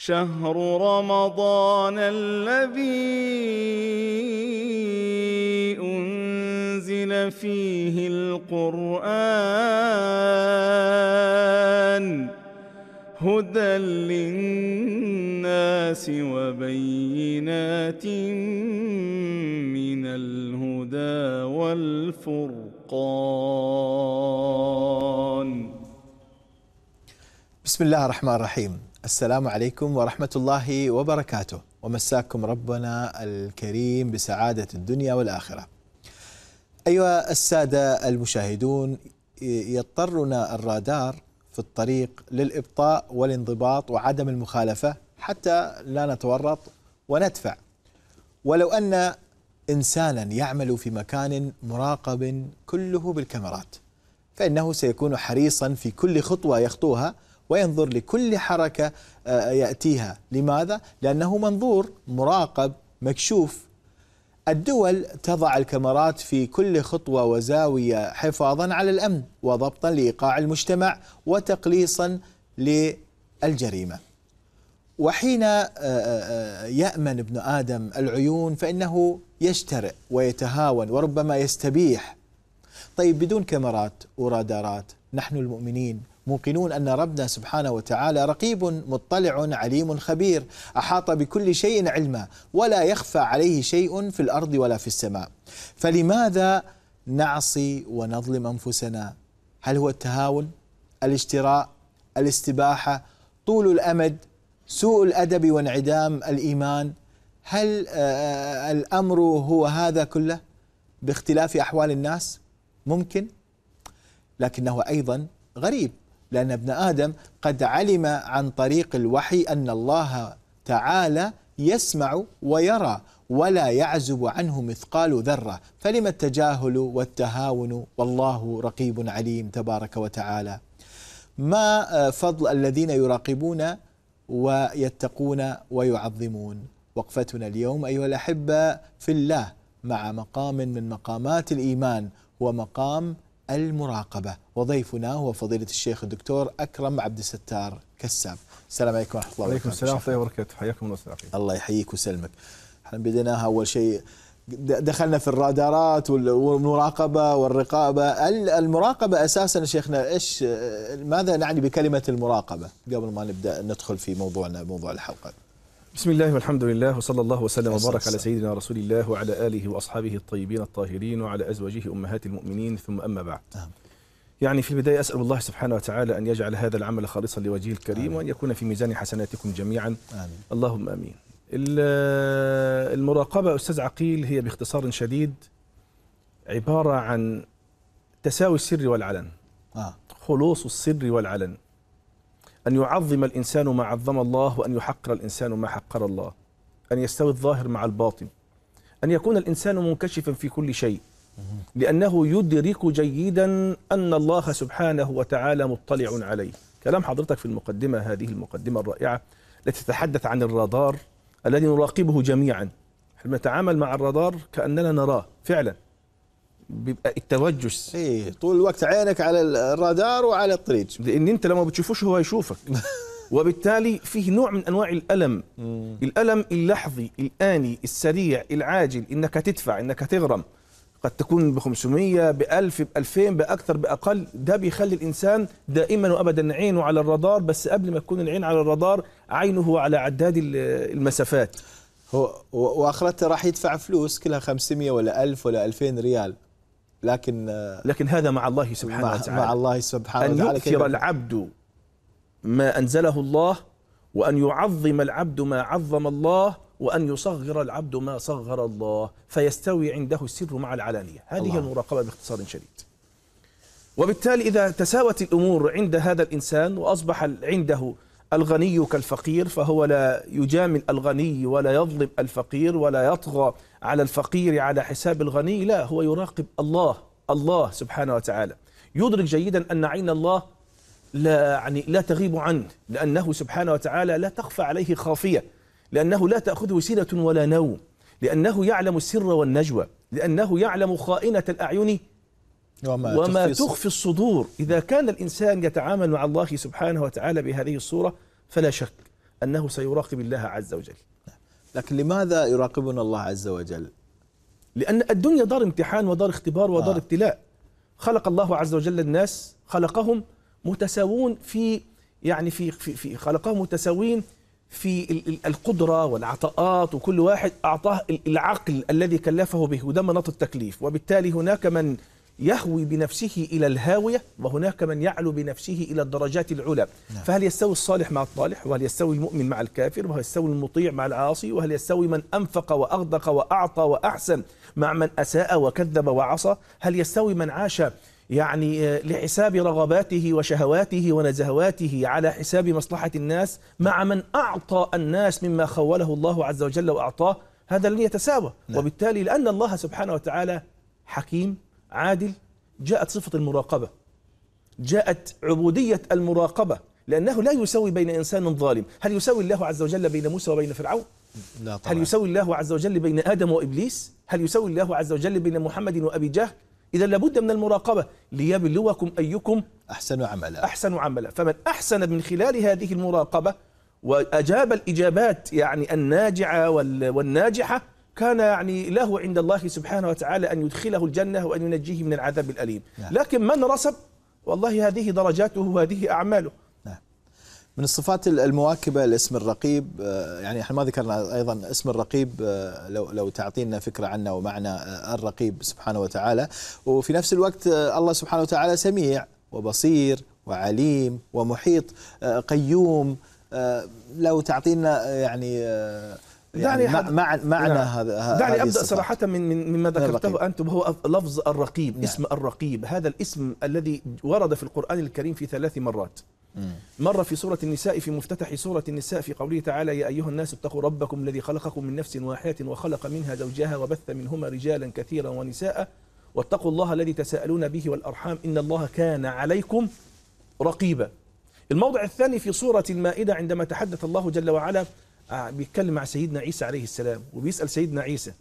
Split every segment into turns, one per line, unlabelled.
شهر رمضان الذي
أنزل فيه القرآن هدى للناس وبينات من الهدى والفرقان بسم الله الرحمن
الرحيم السلام عليكم ورحمة الله وبركاته ومساكم ربنا الكريم بسعادة الدنيا والآخرة أيها السادة المشاهدون يضطرنا الرادار في الطريق للإبطاء والانضباط وعدم المخالفة حتى لا نتورط وندفع ولو أن إنسانا يعمل في مكان مراقب كله بالكاميرات فإنه سيكون حريصا في كل خطوة يخطوها وينظر لكل حركة آه، آه، يأتيها لماذا؟ لأنه منظور مراقب مكشوف الدول تضع الكاميرات في كل خطوة وزاوية حفاظا على الأمن وضبطا لإيقاع المجتمع وتقليصا للجريمة وحين آه، يأمن ابن آدم العيون فإنه يجترئ ويتهاون وربما يستبيح طيب بدون كاميرات ورادارات نحن المؤمنين موقنون أن ربنا سبحانه وتعالى رقيب مطلع عليم خبير أحاط بكل شيء علما ولا يخفى عليه شيء في الأرض ولا في السماء فلماذا نعصي ونظلم أنفسنا هل هو التهاون الاشتراء الاستباحة طول الأمد سوء الأدب وانعدام الإيمان هل آه، آه، الأمر هو هذا كله باختلاف أحوال الناس ممكن لكنه أيضا غريب لأن ابن آدم قد علم عن طريق الوحي أن الله تعالى يسمع ويرى ولا يعزب عنه مثقال ذرة فلما التجاهل والتهاون والله رقيب عليم تبارك وتعالى ما آه، فضل الذين يراقبون ويتقون ويعظمون وقفتنا اليوم أيها الأحبة في الله مع مقام من مقامات الإيمان هو مقام المراقبة وضيفنا هو فضيلة الشيخ الدكتور أكرم عبد الستار كساب السلام عليكم ورحمة الله وبركاته عليكم السلام ورحمة الله وبركاته حياكم الله الله يحييك ويسلمك احنا بديناها أول شيء دخلنا في الرادارات والمراقبة والرقابة المراقبة أساسا شيخنا إيش ماذا نعني بكلمة المراقبة قبل ما نبدأ ندخل في موضوعنا موضوع الحلقة
بسم الله والحمد لله وصلى الله وسلم وبارك على سيدنا رسول الله وعلى آله وأصحابه الطيبين الطاهرين وعلى أزواجه أمهات المؤمنين ثم أما بعد يعني في البداية أسأل الله سبحانه وتعالى أن يجعل هذا العمل خالصا لوجهه الكريم وأن يكون في ميزان حسناتكم جميعا آمين. اللهم آمين المراقبة أستاذ عقيل هي باختصار شديد عبارة عن تساوي السر والعلن آه. خلوص السر والعلن أن يعظم الإنسان ما عظم الله وأن يحقر الإنسان ما حقر الله أن يستوي الظاهر مع الباطن أن يكون الإنسان منكشفا في كل شيء لأنه يدرك جيدا أن الله سبحانه وتعالى مطلع عليه كلام حضرتك في المقدمة هذه المقدمة الرائعة التي تتحدث عن الرادار الذي نراقبه جميعا نحن نتعامل مع الرادار كأننا نراه فعلا بيبقى التوجس ايه
طول الوقت عينك على الرادار وعلى
الطريق لان انت لما بتشوفوش هو يشوفك وبالتالي فيه نوع من انواع الالم مم. الالم اللحظي الاني السريع العاجل انك تدفع انك تغرم قد تكون ب 500 ب 1000 ب 2000 باكثر باقل ده بيخلي الانسان دائما وابدا عينه على الرادار بس قبل ما تكون العين على الرادار عينه على عداد المسافات هو واخرته
راح يدفع فلوس كلها 500 ولا 1000 ولا 2000 ريال لكن
لكن هذا مع الله سبحانه مع وتعالى مع الله سبحانه أن وتعالى أن يكثر العبد ما أنزله الله وأن يعظم العبد ما عظم الله وأن يصغر العبد ما صغر الله فيستوي عنده السر مع العلانية هذه الله. المراقبة باختصار شديد وبالتالي إذا تساوت الأمور عند هذا الإنسان وأصبح عنده الغني كالفقير فهو لا يجامل الغني ولا يظلم الفقير ولا يطغى على الفقير على حساب الغني لا هو يراقب الله الله سبحانه وتعالى يدرك جيدا أن عين الله لا, يعني لا تغيب عنه لأنه سبحانه وتعالى لا تخفى عليه خافية لأنه لا تأخذه سنة ولا نوم لأنه يعلم السر والنجوى لأنه يعلم خائنة الأعين
وما, وما تخفي, تخفي
الصدور إذا كان الإنسان يتعامل مع الله سبحانه وتعالى بهذه الصورة فلا شك أنه سيراقب الله عز وجل لكن لماذا يراقبنا الله عز وجل لأن الدنيا دار امتحان ودار اختبار ودار آه. ابتلاء خلق الله عز وجل الناس خلقهم متساوون في يعني في في, في خلقهم متساوين في القدرة والعطاءات وكل واحد أعطاه العقل الذي كلفه به وده مناط التكليف وبالتالي هناك من يهوي بنفسه إلى الهاوية وهناك من يعلو بنفسه إلى الدرجات العلى نعم. فهل يستوي الصالح مع الطالح وهل يستوي المؤمن مع الكافر وهل يستوي المطيع مع العاصي وهل يستوي من أنفق وأغدق وأعطى وأحسن مع من أساء وكذب وعصى هل يستوي من عاش يعني آه، لحساب رغباته وشهواته ونزهواته على حساب مصلحة الناس مع من أعطى الناس مما خوله الله عز وجل وأعطاه هذا لن يتساوى نعم. وبالتالي لأن الله سبحانه وتعالى حكيم عادل جاءت صفة المراقبة جاءت عبودية المراقبة لأنه لا يساوي بين إنسان ظالم هل يساوي الله عز وجل بين موسى وبين فرعون؟ لا طبعا. هل يساوي الله عز وجل بين آدم وإبليس؟ هل يساوي الله عز وجل بين محمد وأبي جهل؟ إذا لابد من المراقبة ليبلوكم أيكم أحسن عملا أحسن عملا فمن أحسن من خلال هذه المراقبة وأجاب الإجابات يعني الناجعة والناجحة كان يعني له عند الله سبحانه وتعالى أن يدخله الجنة وأن ينجيه من العذاب الأليم نعم. لكن من رسب والله هذه درجاته وهذه أعماله نعم. من الصفات
المواكبة لاسم الرقيب آه، يعني احنا ما ذكرنا أيضا اسم الرقيب آه، لو, لو تعطينا فكرة عنه ومعنى آه، الرقيب سبحانه وتعالى وفي نفس الوقت الله سبحانه وتعالى سميع وبصير وعليم ومحيط قيوم لو تعطينا يعني يعني, يعني نعم. دعني معنى هذا دعني ابدا صراحه
من من مما ذكرته انت وهو لفظ الرقيب نعم. اسم الرقيب هذا الاسم الذي ورد في القران الكريم في ثلاث مرات مرة في سورة النساء في مفتتح سورة النساء في قوله تعالى يا أيها الناس اتقوا ربكم الذي خلقكم من نفس واحدة وخلق منها زوجها وبث منهما رجالا كثيرا ونساء واتقوا الله الذي تساءلون به والأرحام إن الله كان عليكم رقيبا الموضع الثاني في سورة المائدة عندما تحدث الله جل وعلا آه، بيتكلم مع سيدنا عيسى عليه السلام وبيسأل سيدنا عيسى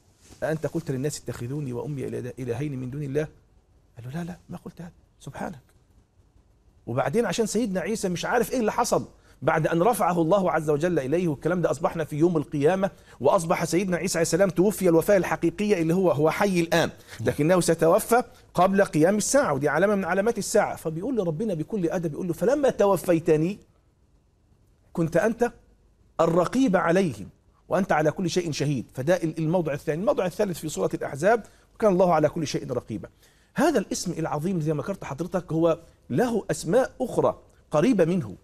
أأنت قلت للناس اتخذوني وأمي إلهين من دون الله قال له لا لا ما قلت هذا سبحانك وبعدين عشان سيدنا عيسى مش عارف إيه اللي حصل بعد أن رفعه الله عز وجل إليه والكلام ده أصبحنا في يوم القيامة وأصبح سيدنا عيسى عليه السلام توفي الوفاة الحقيقية اللي هو هو حي الآن لكنه سيتوفى قبل قيام الساعة ودي علامة من علامات الساعة فبيقول لربنا بكل أدب بيقول له فلما توفيتني كنت أنت الرقيب عليهم وأنت على كل شيء شهيد فده الموضع الثاني الموضع الثالث في سورة الأحزاب وكان الله على كل شيء رقيبا هذا الاسم العظيم زي ما ذكرت حضرتك هو له أسماء أخرى قريبة منه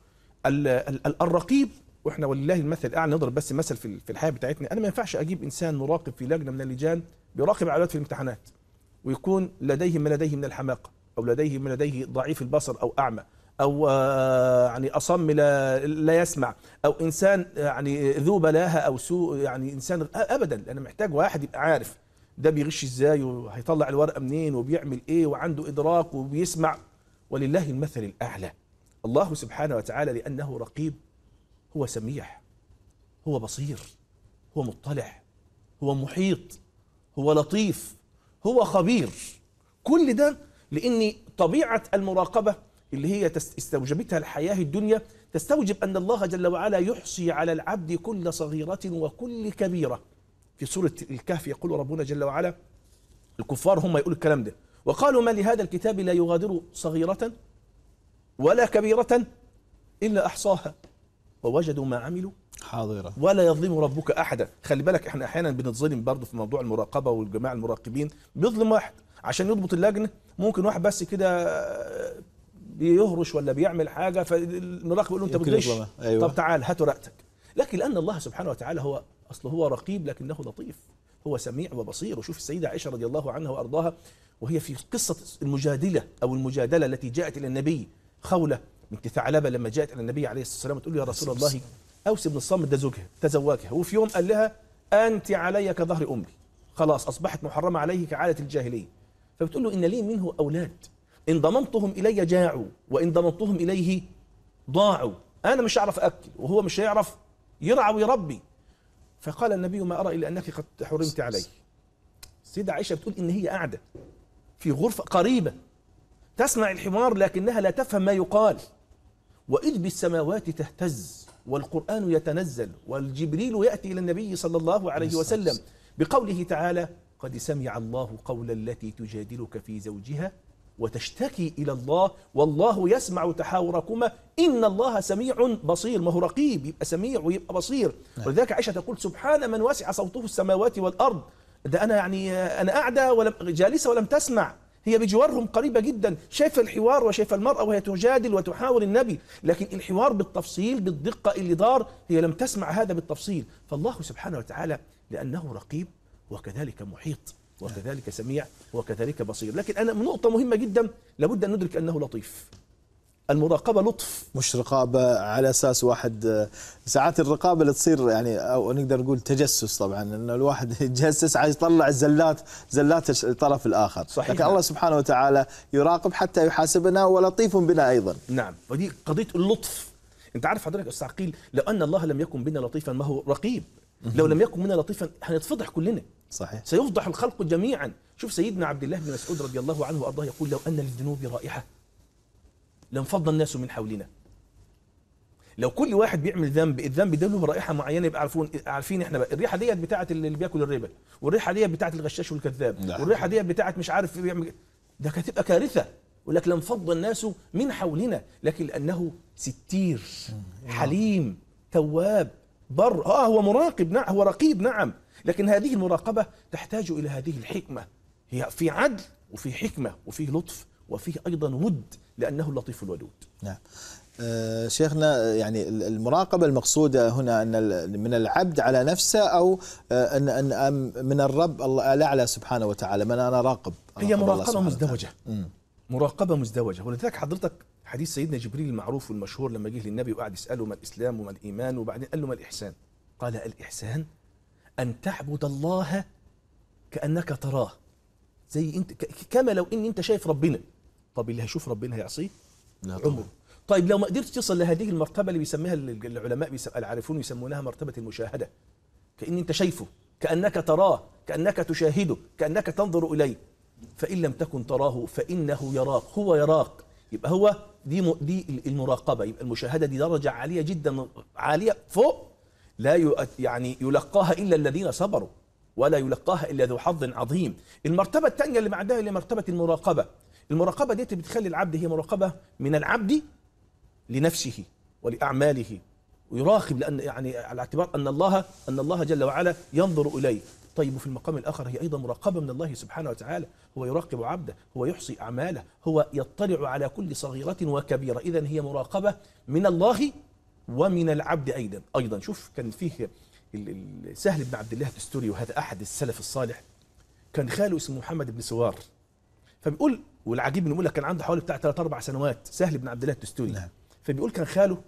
الرقيب واحنا ولله المثل الاعلى نضرب بس مثل في الحياه بتاعتنا انا ما ينفعش اجيب انسان مراقب في لجنه من اللجان بيراقب على في الامتحانات ويكون لديه ما لديه من الحماقه او لديه ما لديه ضعيف البصر او اعمى أو آه، يعني أصم لا, لا يسمع أو إنسان آه، يعني ذو بلاهة أو سوء يعني إنسان أبدا أنا محتاج واحد يبقى عارف ده بيغش إزاي وهيطلع الورقة منين وبيعمل إيه وعنده إدراك وبيسمع ولله المثل الأعلى الله سبحانه وتعالى لأنه رقيب هو سميع هو بصير هو مطلع هو محيط هو لطيف هو خبير كل ده لأن طبيعة المراقبة اللي هي استوجبتها الحياة الدنيا تستوجب أن الله جل وعلا يحصي على العبد كل صغيرة وكل كبيرة في سورة الكهف يقول ربنا جل وعلا الكفار هم يقولوا الكلام ده وقالوا ما لهذا الكتاب لا يغادر صغيرة ولا كبيرة إلا أحصاها ووجدوا ما عملوا حاضرة ولا يظلم ربك أحدا خلي بالك احنا أحيانا بنتظلم برضه في موضوع المراقبة والجماعة المراقبين بيظلم واحد عشان يضبط اللجنة ممكن واحد بس كده بيهرش ولا بيعمل حاجه فالمراقب يقول له انت بتغش أيوة. طب تعال هات ورقتك لكن لان الله سبحانه وتعالى هو اصله هو رقيب لكنه لطيف هو سميع وبصير وشوف السيده عائشه رضي الله عنها وارضاها وهي في قصه المجادله او المجادله التي جاءت الى النبي خوله بنت ثعلبه لما جاءت الى النبي عليه الصلاه والسلام تقول يا رسول الله اوس بن الصامت ده زوجها تزوجها وفي يوم قال لها انت علي كظهر امي خلاص اصبحت محرمه عليه كعاده الجاهليه فبتقول له ان لي منه اولاد إن ضممتهم إلي جاعوا وإن ضممتهم إليه ضاعوا أنا مش أعرف أكل وهو مش يعرف يرعى ويربي فقال النبي ما أرى إلا أنك قد حرمت عليه سيدة عائشة بتقول إن هي قاعدة في غرفة قريبة تسمع الحوار لكنها لا تفهم ما يقال وإذ بالسماوات تهتز والقرآن يتنزل والجبريل يأتي إلى النبي صلى الله عليه وسلم بقوله تعالى قد سمع الله قول التي تجادلك في زوجها وتشتكي إلى الله والله يسمع تحاوركما إن الله سميع بصير ما هو رقيب يبقى سميع ويبقى بصير نعم. ولذلك عائشة تقول سبحان من وسع صوته السماوات والأرض ده أنا يعني أنا قاعدة ولم جالسة ولم تسمع هي بجوارهم قريبة جدا شايفة الحوار وشايفة المرأة وهي تجادل وتحاور النبي لكن الحوار بالتفصيل بالدقة اللي دار هي لم تسمع هذا بالتفصيل فالله سبحانه وتعالى لأنه رقيب وكذلك محيط وكذلك سميع وكذلك بصير لكن أنا نقطة مهمة جدا لابد أن ندرك أنه لطيف المراقبه لطف
مش رقابه على اساس واحد ساعات الرقابه اللي تصير يعني او نقدر نقول تجسس طبعا انه الواحد يتجسس عايز يطلع الزلات زلات الطرف الاخر صحيح لكن نعم. الله سبحانه وتعالى يراقب حتى يحاسبنا ولطيف بنا ايضا
نعم ودي قضيه اللطف انت عارف حضرتك استاذ عقيل لو ان الله لم يكن بنا لطيفا ما هو رقيب لو لم يكن بنا لطيفا هنتفضح كلنا صحيح سيفضح الخلق جميعا شوف سيدنا عبد الله بن مسعود رضي الله عنه وارضاه يقول لو ان للذنوب رائحه لانفض الناس من حولنا لو كل واحد بيعمل ذنب الذنب ده له رائحه معينه يبقى عارفون عارفين احنا بقى الريحه ديت بتاعه اللي بياكل الربا والريحه ديت بتاعه الغشاش والكذاب نعم. والريحه ديت بتاعه مش عارف بيعمل إيه. ده هتبقى كارثه يقول لك لانفض الناس من حولنا لكن لانه ستير حليم تواب بر اه هو مراقب نعم هو رقيب نعم لكن هذه المراقبة تحتاج إلى هذه الحكمة هي في عدل وفي حكمة وفي لطف وفيه أيضا ود لأنه اللطيف الودود
نعم أه شيخنا آه، يعني المراقبة المقصودة هنا أن من العبد على نفسه أو آه، أن أن من الرب
الله الأعلى سبحانه
وتعالى من أنا راقب هي مراقبة
مزدوجة مراقبة مزدوجة ولذلك حضرتك حديث سيدنا جبريل المعروف والمشهور لما جه للنبي وقعد يسأله ما الإسلام وما الإيمان وبعدين قال له ما الإحسان قال الإحسان أن تعبد الله كأنك تراه زي انت كما لو ان انت شايف ربنا طب اللي هيشوف ربنا هيعصيه لا عمره طيب لو ما قدرتش تصل لهذه المرتبه اللي بيسميها العلماء بيسميها العارفون يسمونها مرتبه المشاهده كان انت شايفه كانك تراه كانك تشاهده كانك تنظر اليه فان لم تكن تراه فانه يراك هو يراك يبقى هو دي دي المراقبه يبقى المشاهده دي درجه عاليه جدا عاليه فوق لا يعني يلقاها إلا الذين صبروا ولا يلقاها إلا ذو حظ عظيم المرتبة الثانية اللي بعدها اللي مرتبة المراقبة المراقبة ديت بتخلي العبد هي مراقبة من العبد لنفسه ولأعماله ويراقب لأن يعني على اعتبار أن الله أن الله جل وعلا ينظر إليه طيب وفي المقام الآخر هي أيضا مراقبة من الله سبحانه وتعالى هو يراقب عبده هو يحصي أعماله هو يطلع على كل صغيرة وكبيرة إذا هي مراقبة من الله ومن العبد أيضا أيضا شوف كان فيه سهل بن عبد الله الدستوري وهذا أحد السلف الصالح كان خاله اسمه محمد بن سوار فبيقول والعجيب انه بيقول لك كان عنده حوالي بتاع 3 4 سنوات سهل بن عبد الله الدستوري نعم. فبيقول كان خاله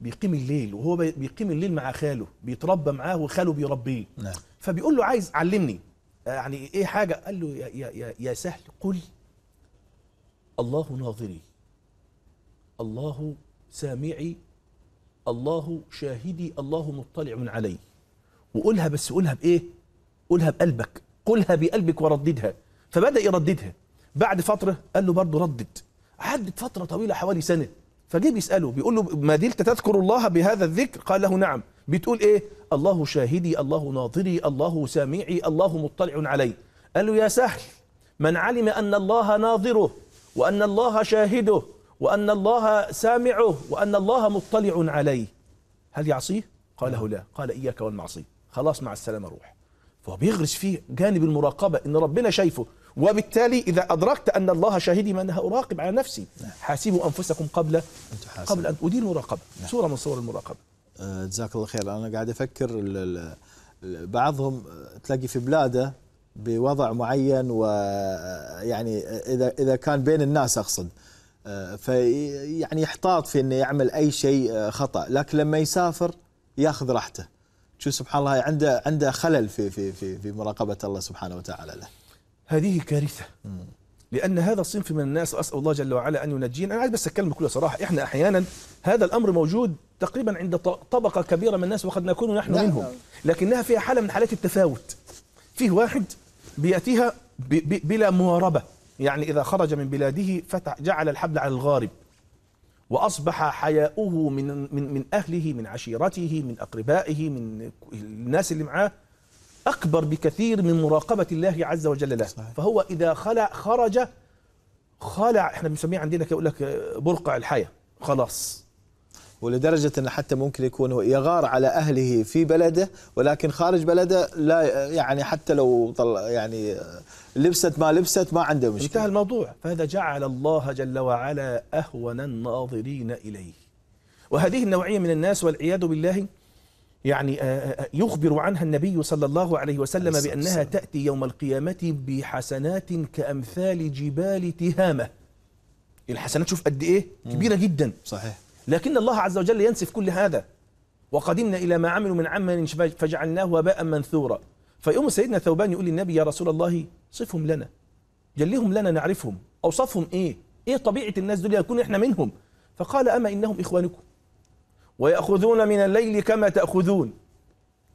بيقيم الليل وهو بيقيم الليل مع خاله بيتربى معاه وخاله بيربيه نعم. فبيقول له عايز علمني آه، يعني ايه حاجه قال له يا يا يا سهل قل الله ناظري الله سامعي الله شاهدي الله مطلع علي وقولها بس قولها بايه قولها بقلبك قولها بقلبك ورددها فبدا يرددها بعد فتره قال له برضه ردد عدت فتره طويله حوالي سنه فجه بيساله بيقول له ما دلت تذكر الله بهذا الذكر قال له نعم بتقول ايه الله شاهدي الله ناظري الله سامعي الله مطلع علي قال له يا سهل من علم ان الله ناظره وان الله شاهده وأن الله سامعه وأن الله مطلع عليه هل يعصيه؟ قاله لا قال إياك والمعصية خلاص مع السلامة روح فهو بيغرس فيه جانب المراقبة إن ربنا شايفه وبالتالي إذا أدركت أن الله شاهدي ما أنها أراقب على نفسي حاسبوا أنفسكم قبل أن قبل أن أدير مراقبة صورة نعم. من صور المراقبة
أه، جزاك الله خير أنا قاعد أفكر بعضهم أه، تلاقي في بلاده بوضع معين ويعني أه، إذا إذا كان بين الناس أقصد فيعني يحتاط في انه يعمل اي شيء آه، خطا لكن لما يسافر ياخذ راحته شو سبحان الله عنده عنده خلل في في في في مراقبه الله
سبحانه وتعالى له هذه كارثه لان هذا الصنف من الناس اسال الله جل وعلا ان ينجينا انا عايز بس اتكلم بكل صراحه احنا احيانا هذا الامر موجود تقريبا عند طبقه كبيره من الناس وقد نكون نحن نعم. منهم لكنها فيها حاله من حالات التفاوت فيه واحد بياتيها بلا مواربه يعني إذا خرج من بلاده فتح جعل الحبل على الغارب وأصبح حياؤه من, من, من أهله من عشيرته من أقربائه من الناس اللي معاه أكبر بكثير من مراقبة الله عز وجل له صحيح. فهو إذا خلع خرج خلع احنا بنسميه عندنا يقول لك برقع الحياة خلاص
ولدرجة أنه حتى ممكن يكون يغار على أهله في بلده ولكن خارج بلده لا يعني حتى لو طل يعني لبست ما لبست ما عنده مشكلة انتهى
الموضوع فهذا جعل الله جل وعلا أهون الناظرين إليه وهذه النوعية من الناس والعياذ بالله يعني آه، آه، آه، يخبر عنها النبي صلى الله عليه وسلم بأنها تأتي يوم القيامة بحسنات كأمثال جبال تهامة الحسنات يعني شوف قد إيه كبيرة جدا صحيح لكن الله عز وجل ينسف كل هذا وقدمنا إلى ما عملوا من عمل فجعلناه وباء منثورا فيقوم سيدنا ثوبان يقول للنبي يا رسول الله صفهم لنا جليهم لنا نعرفهم أوصفهم إيه إيه طبيعة الناس دول يكون إحنا منهم فقال أما إنهم إخوانكم ويأخذون من الليل كما تأخذون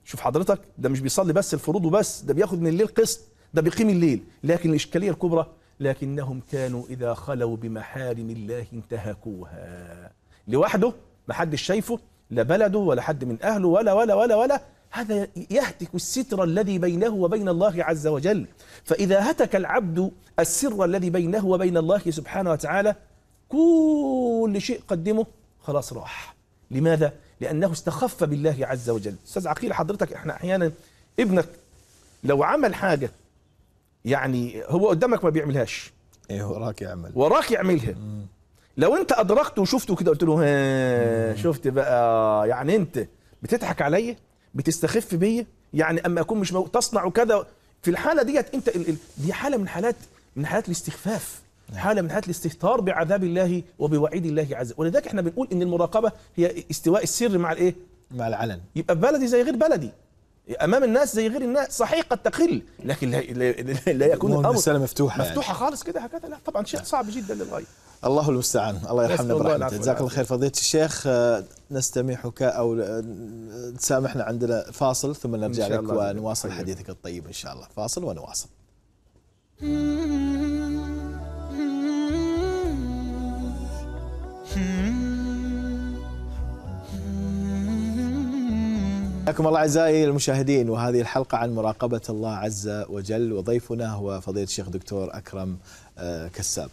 شوف حضرتك ده مش بيصلي بس الفروض وبس ده بياخد من الليل قسط ده بيقيم الليل لكن الإشكالية الكبرى لكنهم كانوا إذا خلوا بمحارم الله انتهكوها لوحده محدش شايفه لا بلده ولا حد من أهله ولا ولا ولا ولا هذا يهتك الستر الذي بينه وبين الله عز وجل فإذا هتك العبد السر الذي بينه وبين الله سبحانه وتعالى كل شيء قدمه خلاص راح لماذا؟ لأنه استخف بالله عز وجل أستاذ عقيل حضرتك إحنا أحيانا ابنك لو عمل حاجة يعني هو قدامك ما بيعملهاش ايه وراك يعمل وراك يعملها لو انت ادركته وشفته كده قلت له ها شفت بقى يعني انت بتضحك عليا بتستخف بيا يعني اما اكون مش مو... تصنع كذا في الحاله ديت انت ال... ال... دي حاله من حالات من حالات الاستخفاف نعم. حاله من حالات الاستهتار بعذاب الله وبوعيد الله عز وجل ولذلك احنا بنقول ان المراقبه هي استواء السر مع الايه مع العلن يبقى بلدي زي غير بلدي امام الناس زي غير الناس صحيح قد تقل لكن لا, لا, لا يكون الامر يعني. مفتوحه مفتوحه يعني. خالص كده هكذا لا طبعا شيء نعم. صعب جدا للغايه
الله المستعان الله يرحمنا برحمته جزاك الله خير فضيله الشيخ آه، نستميحك او تسامحنا آه، عندنا فاصل ثم نرجع لك ونواصل طيب. حديثك الطيب ان شاء الله فاصل ونواصل حياكم الله اعزائي المشاهدين وهذه الحلقه عن مراقبه الله عز وجل وضيفنا هو فضيله الشيخ دكتور اكرم آه، كساب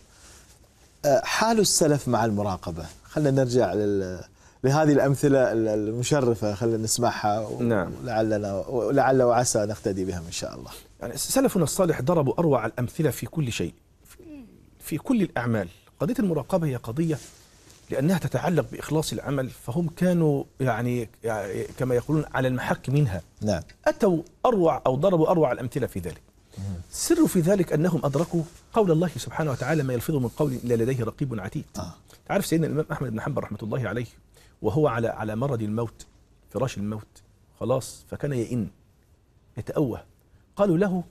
حال السلف مع المراقبة خلينا نرجع لل لهذه الأمثلة المشرفة
خلينا نسمعها و... نعم. ولعلنا ولعل وعسى نقتدي بهم إن شاء الله يعني سلفنا الصالح ضربوا أروع الأمثلة في كل شيء في كل الأعمال قضية المراقبة هي قضية لأنها تتعلق بإخلاص العمل فهم كانوا يعني كما يقولون على المحك منها نعم. أتوا أروع أو ضربوا أروع الأمثلة في ذلك السر في ذلك أنهم أدركوا قول الله سبحانه وتعالى ما يلفظ من قول إلا لديه رقيب عتيد آه. تعرف سيدنا الإمام أحمد بن حنبل رحمة الله عليه وهو على على مرض الموت فراش الموت خلاص فكان يئن يتأوه قالوا له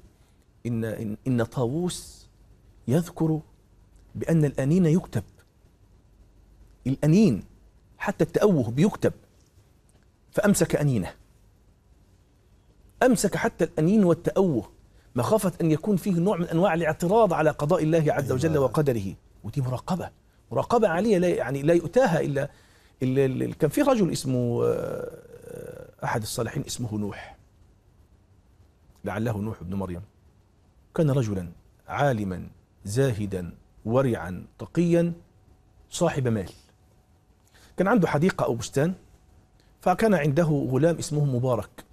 إن, إن, إن طاووس يذكر بأن الأنين يكتب الأنين حتى التأوه بيكتب فأمسك أنينه أمسك حتى الأنين والتأوه مخافة أن يكون فيه نوع من أنواع الاعتراض على قضاء الله عز أيوة. وجل وقدره ودي مراقبة مراقبة عالية لا يعني لا يؤتاها إلا, كان في رجل اسمه آه، أحد الصالحين اسمه نوح لعله نوح بن مريم كان رجلا عالما زاهدا ورعا تقيا صاحب مال كان عنده حديقة أو بستان فكان عنده غلام اسمه مبارك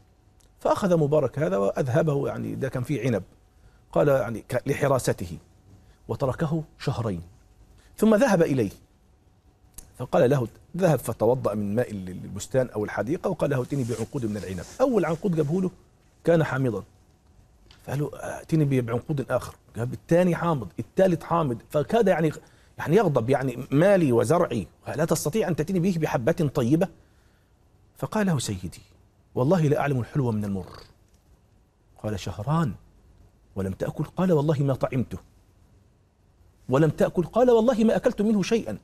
فأخذ مبارك هذا وأذهبه يعني ده كان فيه عنب قال يعني لحراسته وتركه شهرين ثم ذهب إليه فقال له ذهب فتوضأ من ماء البستان أو الحديقة وقال له اتني بعنقود من العنب أول عنقود جابه له كان حامضا فقال له اتني بعنقود آخر جاب الثاني حامض الثالث حامض فكاد يعني يعني يغضب يعني مالي وزرعي لا تستطيع أن تأتيني به بحبة طيبة فقال له سيدي والله لا أعلم الحلو من المر قال شهران ولم تأكل قال والله ما طعمته ولم تأكل قال والله ما أكلت منه شيئا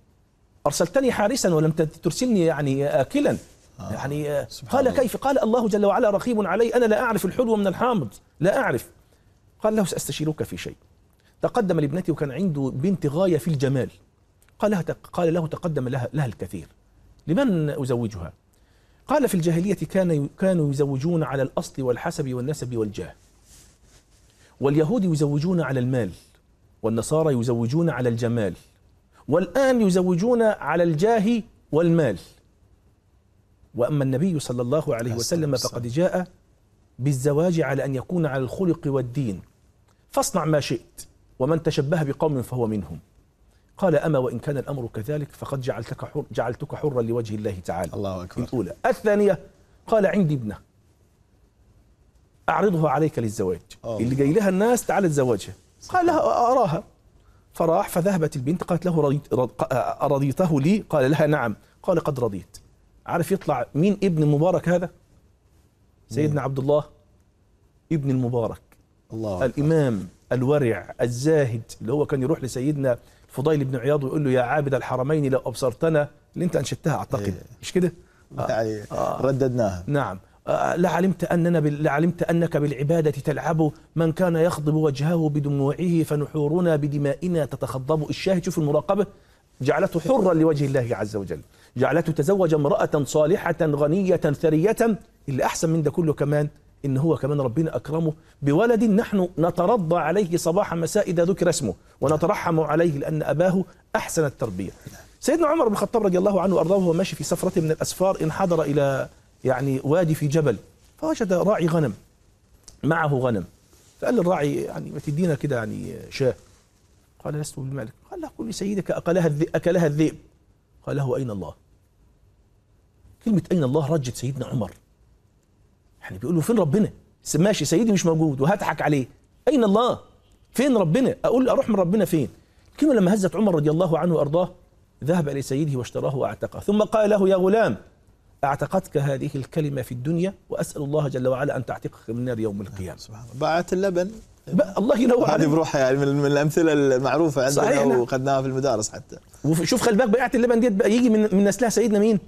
أرسلتني حارسا ولم ترسلني يعني آكلا آه، يعني آه قال كيف قال الله جل وعلا رقيب علي أنا لا أعرف الحلو من الحامض لا أعرف قال له سأستشيرك في شيء تقدم لابنته وكان عنده بنت غاية في الجمال قال قال له تقدم لها لها الكثير لمن أزوجها قال في الجاهلية كان كانوا يزوجون على الأصل والحسب والنسب والجاه واليهود يزوجون على المال والنصارى يزوجون على الجمال والآن يزوجون على الجاه والمال وأما النبي صلى الله عليه وسلم فقد جاء بالزواج على أن يكون على الخلق والدين فاصنع ما شئت ومن تشبه بقوم فهو منهم قال أما وإن كان الأمر كذلك فقد جعلتك, حر جعلتك حرا لوجه الله تعالى الله أكبر الأولى الثانية قال عندي ابنة أعرضها عليك للزواج أوه. اللي جاي لها الناس تعال تزوجها قال لها أراها فراح فذهبت البنت قالت له رضيت أرضيته لي قال لها نعم قال قد رضيت عارف يطلع مين ابن المبارك هذا سيدنا عبد الله ابن المبارك الله الإمام الورع الزاهد اللي هو كان يروح لسيدنا فضيل بن عياض ويقول له يا عابد الحرمين لو أبصرتنا اللي أنت أنشدتها أعتقد إيه. مش كده؟ يعني آه. رددناها نعم آه لعلمت أننا لعلمت أنك بالعبادة تلعب من كان يخضب وجهه بدموعه فنحورنا بدمائنا تتخضب الشاهد شوف المراقبة جعلته حرا لوجه الله عز وجل جعلته تزوج امرأة صالحة غنية ثرية اللي أحسن من ده كله كمان إن هو كمان ربنا أكرمه بولد نحن نترضى عليه صباح مساء إذا ذكر اسمه ونترحم عليه لأن أباه أحسن التربية سيدنا عمر بن الخطاب رضي الله عنه وأرضاه وهو ماشي في سفرة من الأسفار انحدر إلى يعني وادي في جبل فوجد راعي غنم معه غنم فقال للراعي يعني ما تدينا كده يعني شاه قال لست بمالك قال له قل لسيدك أكلها الذئب أكلها الذئب قال له أين الله كلمة أين الله رجت سيدنا عمر يعني بيقول له فين ربنا ماشي سيدي مش موجود وهضحك عليه اين الله فين ربنا اقول اروح من ربنا فين كما لما هزت عمر رضي الله عنه وارضاه ذهب الى سيده واشتراه واعتقه ثم قال له يا غلام اعتقتك هذه الكلمه في الدنيا واسال الله جل وعلا ان تعتقك من نار يوم القيامه نعم، سبحان الله باعت اللبن الله ينور عليك هذه بروحها يعني من الامثله المعروفه عندنا نعم. وخدناها في المدارس حتى وشوف خلي بالك بيعت اللبن ديت بقى يجي من من نسلها سيدنا مين؟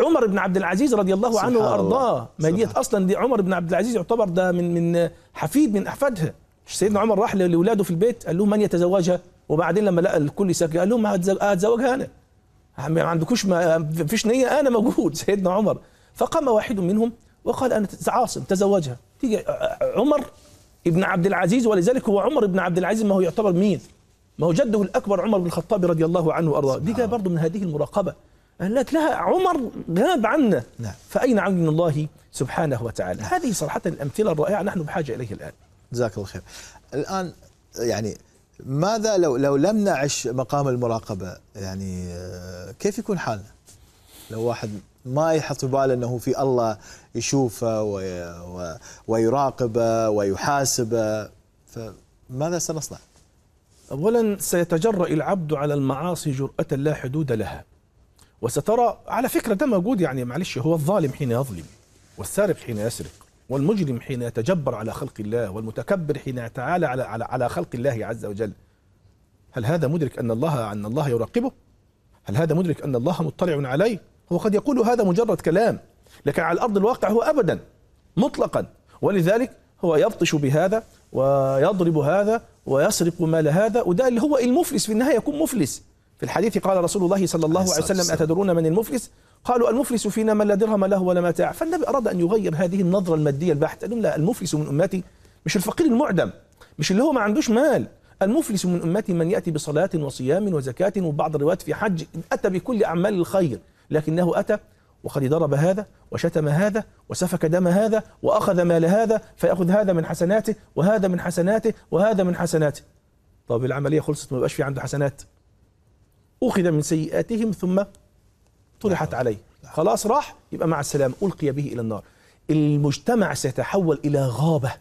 عمر بن عبد العزيز رضي الله عنه وارضاه ما دي اصلا دي عمر بن عبد العزيز يعتبر ده من من حفيد من احفادها سيدنا عمر راح لاولاده في البيت قال لهم من يتزوجها وبعدين لما لقى الكل ساكت قال لهم هتزوجها انا ما عندكوش ما فيش نيه انا موجود سيدنا عمر فقام واحد منهم وقال انا عاصم تزوجها تيجي آه، آه، عمر ابن عبد العزيز ولذلك هو عمر بن عبد العزيز ما هو يعتبر مين ما هو جده الاكبر عمر بن الخطاب رضي الله عنه وارضاه دي برضه من هذه المراقبه قالت لها عمر غاب عنا نعم. فأين عون الله سبحانه وتعالى نعم. هذه صراحة الأمثلة الرائعة نحن بحاجة إليها الآن جزاك الله خير
الآن يعني ماذا لو لو لم نعش مقام المراقبة يعني آه، كيف يكون حالنا لو واحد ما يحط في باله أنه في الله يشوفه ويراقبه ويحاسبه فماذا
سنصنع؟ أولا سيتجرأ العبد على المعاصي جرأة لا حدود لها وسترى على فكرة ده موجود يعني معلش هو الظالم حين يظلم والسارق حين يسرق والمجرم حين يتجبر على خلق الله والمتكبر حين يتعالى على على, على خلق الله عز وجل هل هذا مدرك أن الله أن الله يراقبه؟ هل هذا مدرك أن الله مطلع عليه؟ هو قد يقول هذا مجرد كلام لكن على الأرض الواقع هو أبدا مطلقا ولذلك هو يبطش بهذا ويضرب هذا ويسرق مال هذا وده اللي هو المفلس في النهاية يكون مفلس في الحديث قال رسول الله صلى الله عليه وسلم أتدرون من المفلس قالوا المفلس فينا من لا درهم له ولا متاع فالنبي أراد أن يغير هذه النظرة المادية البحتة قال لا المفلس من أمتي مش الفقير المعدم مش اللي هو ما عندوش مال المفلس من أمتي من يأتي بصلاة وصيام وزكاة وبعض الروايات في حج أتى بكل أعمال الخير لكنه أتى وقد ضرب هذا وشتم هذا وسفك دم هذا وأخذ مال هذا فيأخذ هذا من حسناته وهذا من حسناته وهذا من حسناته طب العملية خلصت ما بقاش في عنده حسنات أخذ من سيئاتهم ثم طرحت نعم. عليه نعم. خلاص راح يبقى مع السلامة ألقي به إلى النار المجتمع سيتحول إلى غابة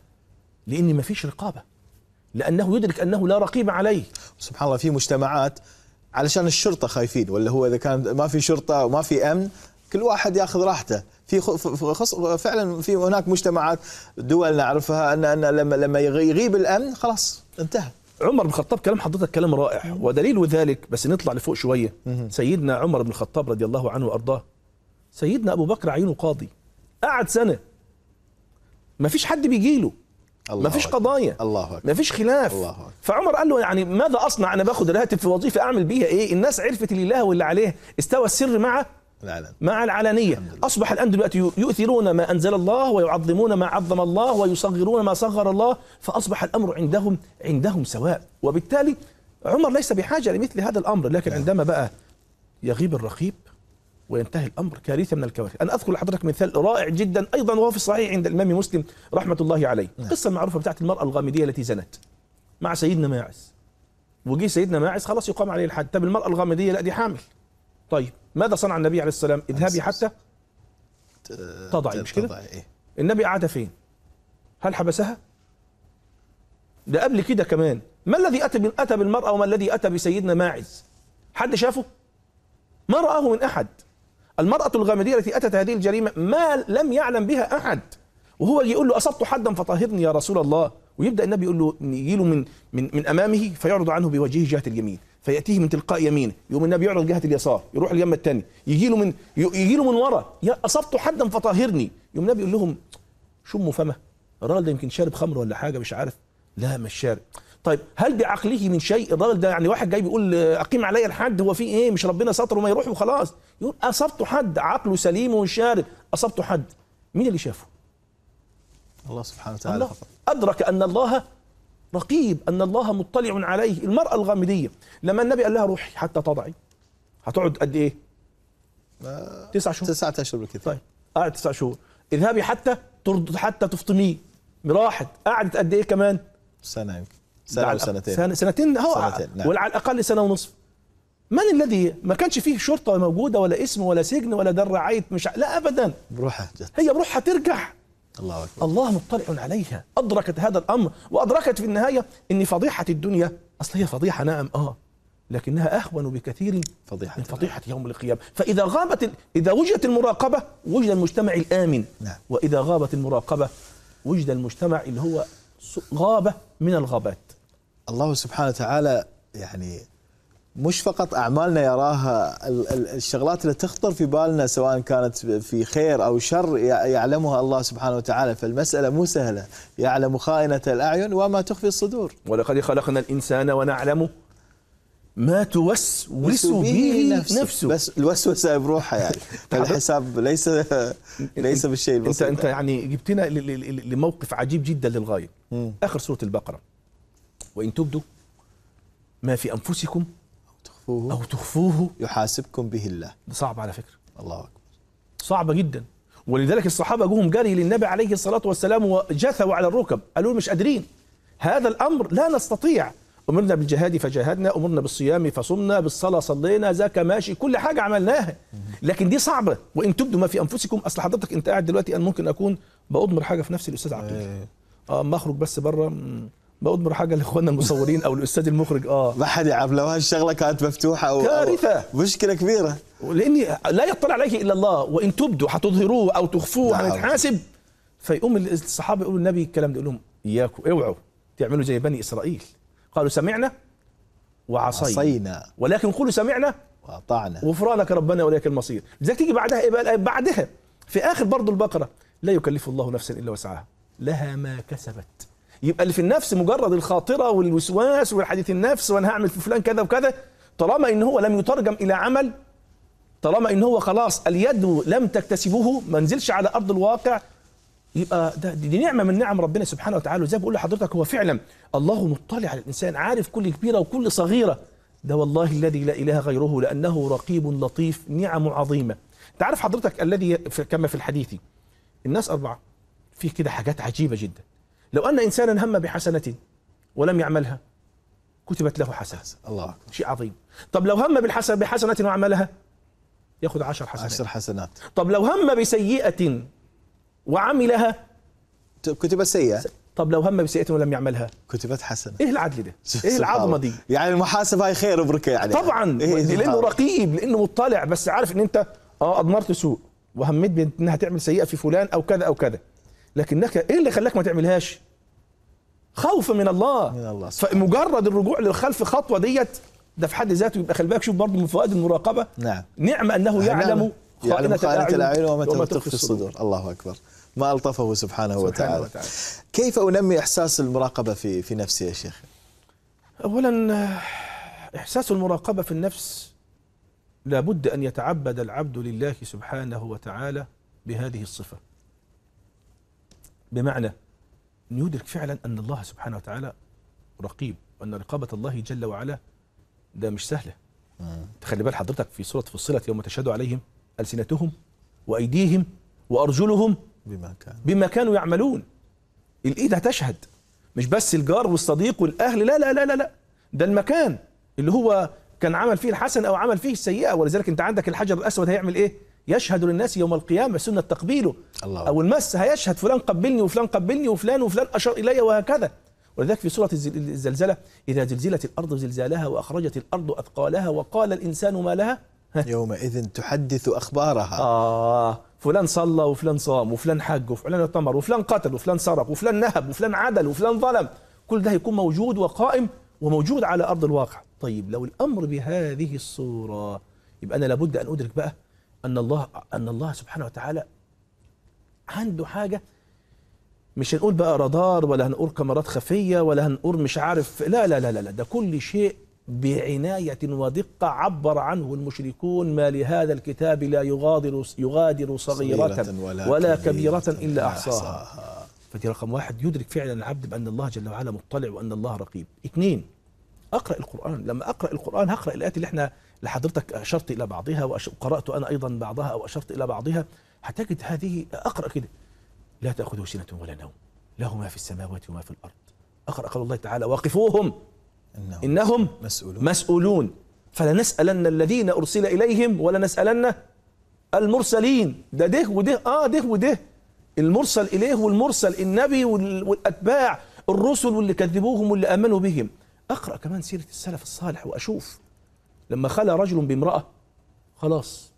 لأن ما فيش رقابة لأنه يدرك أنه لا رقيب عليه سبحان الله في مجتمعات علشان الشرطة
خايفين ولا هو إذا كان ما في شرطة وما في أمن كل واحد ياخذ راحته في خص فعلا في هناك مجتمعات دول نعرفها ان ان لما لما يغيب الامن خلاص انتهى
عمر بن الخطاب كلام حضرتك كلام رائع ودليل ذلك بس نطلع لفوق شويه سيدنا عمر بن الخطاب رضي الله عنه وارضاه سيدنا ابو بكر عينه قاضي قعد سنه ما فيش حد بيجي له ما فيش قضايا الله ما فيش خلاف الله أكبر. فعمر قال له يعني ماذا اصنع انا باخد راتب في وظيفه اعمل بيها ايه الناس عرفت اللي واللي عليه استوى السر مع العلن. مع العلنية أصبح الآن دلوقتي يؤثرون ما أنزل الله ويعظمون ما عظم الله ويصغرون ما صغر الله فأصبح الأمر عندهم عندهم سواء وبالتالي عمر ليس بحاجة لمثل هذا الأمر لكن نعم. عندما بقى يغيب الرقيب وينتهي الامر كارثه من الكوارث، انا اذكر لحضرتك مثال رائع جدا ايضا وهو في الصحيح عند الامام مسلم رحمه الله عليه، القصه نعم. المعروفه بتاعت المراه الغامديه التي زنت مع سيدنا ماعز. وجي سيدنا ماعز خلاص يقام عليه الحد، طب المراه الغامديه لا دي حامل. طيب ماذا صنع النبي عليه السلام اذهبي حتى
تضعي مش كده
إيه. النبي قعد فين هل حبسها ده قبل كده كمان ما الذي اتى اتى بالمراه وما الذي اتى بسيدنا ماعز حد شافه ما راه من احد المراه الغامديه التي اتت هذه الجريمه ما لم يعلم بها احد وهو يقول له اصبت حدا فطهرني يا رسول الله ويبدا النبي يقول له يجي له من من من امامه فيعرض عنه بوجهه جهه اليمين فياتيه من تلقاء يمينه يقوم النبي يعرض جهه اليسار يروح اليم الثاني يجي له من يجي له من ورا يا اصبت حدا فطهرني يقوم النبي يقول لهم شموا فمه الراجل ده يمكن شارب خمر ولا حاجه مش عارف لا مش شارب طيب هل بعقله من شيء الراجل ده يعني واحد جاي بيقول اقيم عليا الحد هو في ايه مش ربنا سطر وما يروح وخلاص يقول اصبت حد عقله سليم وشارب اصبت حد مين اللي شافه الله سبحانه وتعالى الله أدرك أن الله رقيب أن الله مطلع عليه المرأة الغامدية لما النبي قال لها روحي حتى تضعي هتقعد قد إيه؟ تسع شهور تسعة أشهر بالكثير طيب قعد تسع شهور اذهبي حتى ترد حتى تفطميه راحت قعدت قد إيه كمان؟ سنة يمكن سنة أو سنتين سنتين هو سنتين. نعم. وعلى الأقل سنة ونصف من الذي ما كانش فيه شرطه موجوده ولا اسم ولا سجن ولا ده مش لا ابدا بروحها هي بروحها ترجع الله أكبر الله مطلع عليها أدركت هذا الأمر وأدركت في النهاية أن فضيحة الدنيا أصل هي فضيحة نعم آه لكنها أهون بكثير فضيحة من فضيحة يوم القيامة فإذا غابت إذا وجدت المراقبة وجد المجتمع الآمن نعم. وإذا غابت المراقبة وجد المجتمع اللي هو غابة من الغابات الله سبحانه وتعالى يعني مش فقط اعمالنا
يراها الشغلات اللي تخطر في بالنا سواء كانت في خير او شر يعلمها الله سبحانه وتعالى فالمساله مو سهله يعلم خائنه الاعين وما تخفي
الصدور ولقد خلقنا الانسان ونعلم
ما توسوس به نفسه. نفسه بس الوسوسه بروحها يعني الحساب ليس ليس بالشيء البسيط انت انت يعني
جبتنا لموقف عجيب جدا للغايه اخر سوره البقره وان تبدوا ما في انفسكم تخفوه أو تخفوه يحاسبكم به الله ده صعب على فكرة الله أكبر صعبة جدا ولذلك الصحابة جوهم جري للنبي عليه الصلاة والسلام وجثوا على الركب قالوا مش قادرين هذا الأمر لا نستطيع أمرنا بالجهاد فجاهدنا أمرنا بالصيام فصمنا بالصلاة صلينا ذاك ماشي كل حاجة عملناها لكن دي صعبة وإن تبدوا ما في أنفسكم أصل حضرتك أنت قاعد دلوقتي أنا ممكن أكون بأضمر حاجة في نفسي الأستاذ عبد الله إيه. آه، أما أخرج بس بره بأضمر حاجه لاخواننا المصورين او الاستاذ المخرج اه ما حد يعرف لو هالشغله كانت مفتوحه أو كارثه مشكله كبيره لاني لا يطلع عليك الا الله وان تبدوا هتظهروه او تخفوه هنتحاسب نعم. فيقوم الصحابه يقولوا النبي الكلام ده يقول لهم اياكم اوعوا تعملوا زي بني اسرائيل قالوا سمعنا وعصينا عصينا. ولكن قولوا سمعنا واطعنا غفرانك ربنا واليك المصير لذلك تيجي بعدها ايه بقى بعدها في اخر برضه البقره لا يكلف الله نفسا الا وسعها لها ما كسبت يبقى اللي في النفس مجرد الخاطره والوسواس والحديث النفس وانا هعمل في فلان كذا وكذا طالما ان هو لم يترجم الى عمل طالما ان هو خلاص اليد لم تكتسبه ما نزلش على ارض الواقع يبقى ده دي نعمه من نعم ربنا سبحانه وتعالى زي ما بقول لحضرتك هو فعلا الله مطلع على الانسان عارف كل كبيره وكل صغيره ده والله الذي لا اله غيره لانه رقيب لطيف نعم عظيمه انت عارف حضرتك الذي كما في الحديث الناس اربعه في كده حاجات عجيبه جدا لو أن إنسانا هم بحسنة ولم يعملها كتبت له حسنة الله أكبر. شيء عظيم طب لو هم بالحسنة بحسنة وعملها يأخذ عشر حسنات عشر حسنات طب لو هم بسيئة وعملها كتبت سيئة طب لو هم بسيئة ولم يعملها كتبت حسنة ايه العدل ده؟ ايه العظمة دي؟
يعني المحاسبة هي خير وبركة يعني طبعا إيه لانه
رقيب لانه مطلع بس عارف ان انت اه اضمرت سوء وهمت بانها تعمل سيئة في فلان او كذا او كذا لكنك ايه اللي خلاك ما تعملهاش؟ خوف من الله من الله سبحانه. فمجرد الرجوع للخلف خطوه ديت ده في حد ذاته يبقى خلي بالك شوف برضه من فوائد المراقبه نعم نعم انه يعلم خائنه الاعين ومتى تخفي الصدور
الله اكبر ما الطفه سبحانه, سبحانه وتعالى. وتعالى كيف انمي احساس المراقبه في في نفسي
يا شيخ اولا احساس المراقبه في النفس لابد ان يتعبد العبد لله سبحانه وتعالى بهذه الصفه بمعنى أن يدرك فعلا أن الله سبحانه وتعالى رقيب وأن رقابة الله جل وعلا ده مش سهلة آه. تخلي بال حضرتك في سورة فصلة يوم تشهد عليهم ألسنتهم وأيديهم وأرجلهم بما كانوا بما كانوا يعملون الإيد هتشهد مش بس الجار والصديق والأهل لا لا لا لا لا ده المكان اللي هو كان عمل فيه الحسن أو عمل فيه السيئة ولذلك أنت عندك الحجر الأسود هيعمل إيه؟ يشهد للناس يوم القيامة سنة تقبيله الله أو المس هيشهد فلان قبلني وفلان قبلني وفلان وفلان أشر إلي وهكذا ولذلك في سورة الزلزلة إذا زلزلت الأرض زلزالها وأخرجت الأرض أثقالها وقال الإنسان ما لها يومئذ تحدث أخبارها آه فلان صلى وفلان صام وفلان حج وفلان اعتمر وفلان قتل وفلان سرق وفلان نهب وفلان عدل وفلان ظلم كل ده هيكون موجود وقائم وموجود على أرض الواقع طيب لو الأمر بهذه الصورة يبقى أنا لابد أن أدرك بقى أن الله أن الله سبحانه وتعالى عنده حاجة مش هنقول بقى رادار ولا هنقول كاميرات خفية ولا هنقول مش عارف لا لا لا لا ده كل شيء بعناية ودقة عبر عنه المشركون ما لهذا الكتاب لا يغادر يغادر صغيرة, صغيرة ولا, ولا كبيرة, كبيرة إلا أحصاها فدي رقم واحد يدرك فعلا العبد بأن الله جل وعلا مطلع وأن الله رقيب اثنين أقرأ القرآن لما أقرأ القرآن هقرأ الآيات اللي احنا لحضرتك أشرت إلى بعضها وقرأت أنا أيضا بعضها أو أشرت إلى بعضها هتجد هذه أقرأ كده لا تأخذه سنة ولا نوم له ما في السماوات وما في الأرض أقرأ قول الله تعالى وقفوهم إنهم, إنهم مسؤولون, مسؤولون فلنسألن الذين أرسل إليهم ولنسألن المرسلين ده ده وده آه ده وده المرسل إليه والمرسل النبي والأتباع الرسل واللي كذبوهم واللي آمنوا بهم أقرأ كمان سيرة السلف الصالح وأشوف لما خلى رجل بامرأة خلاص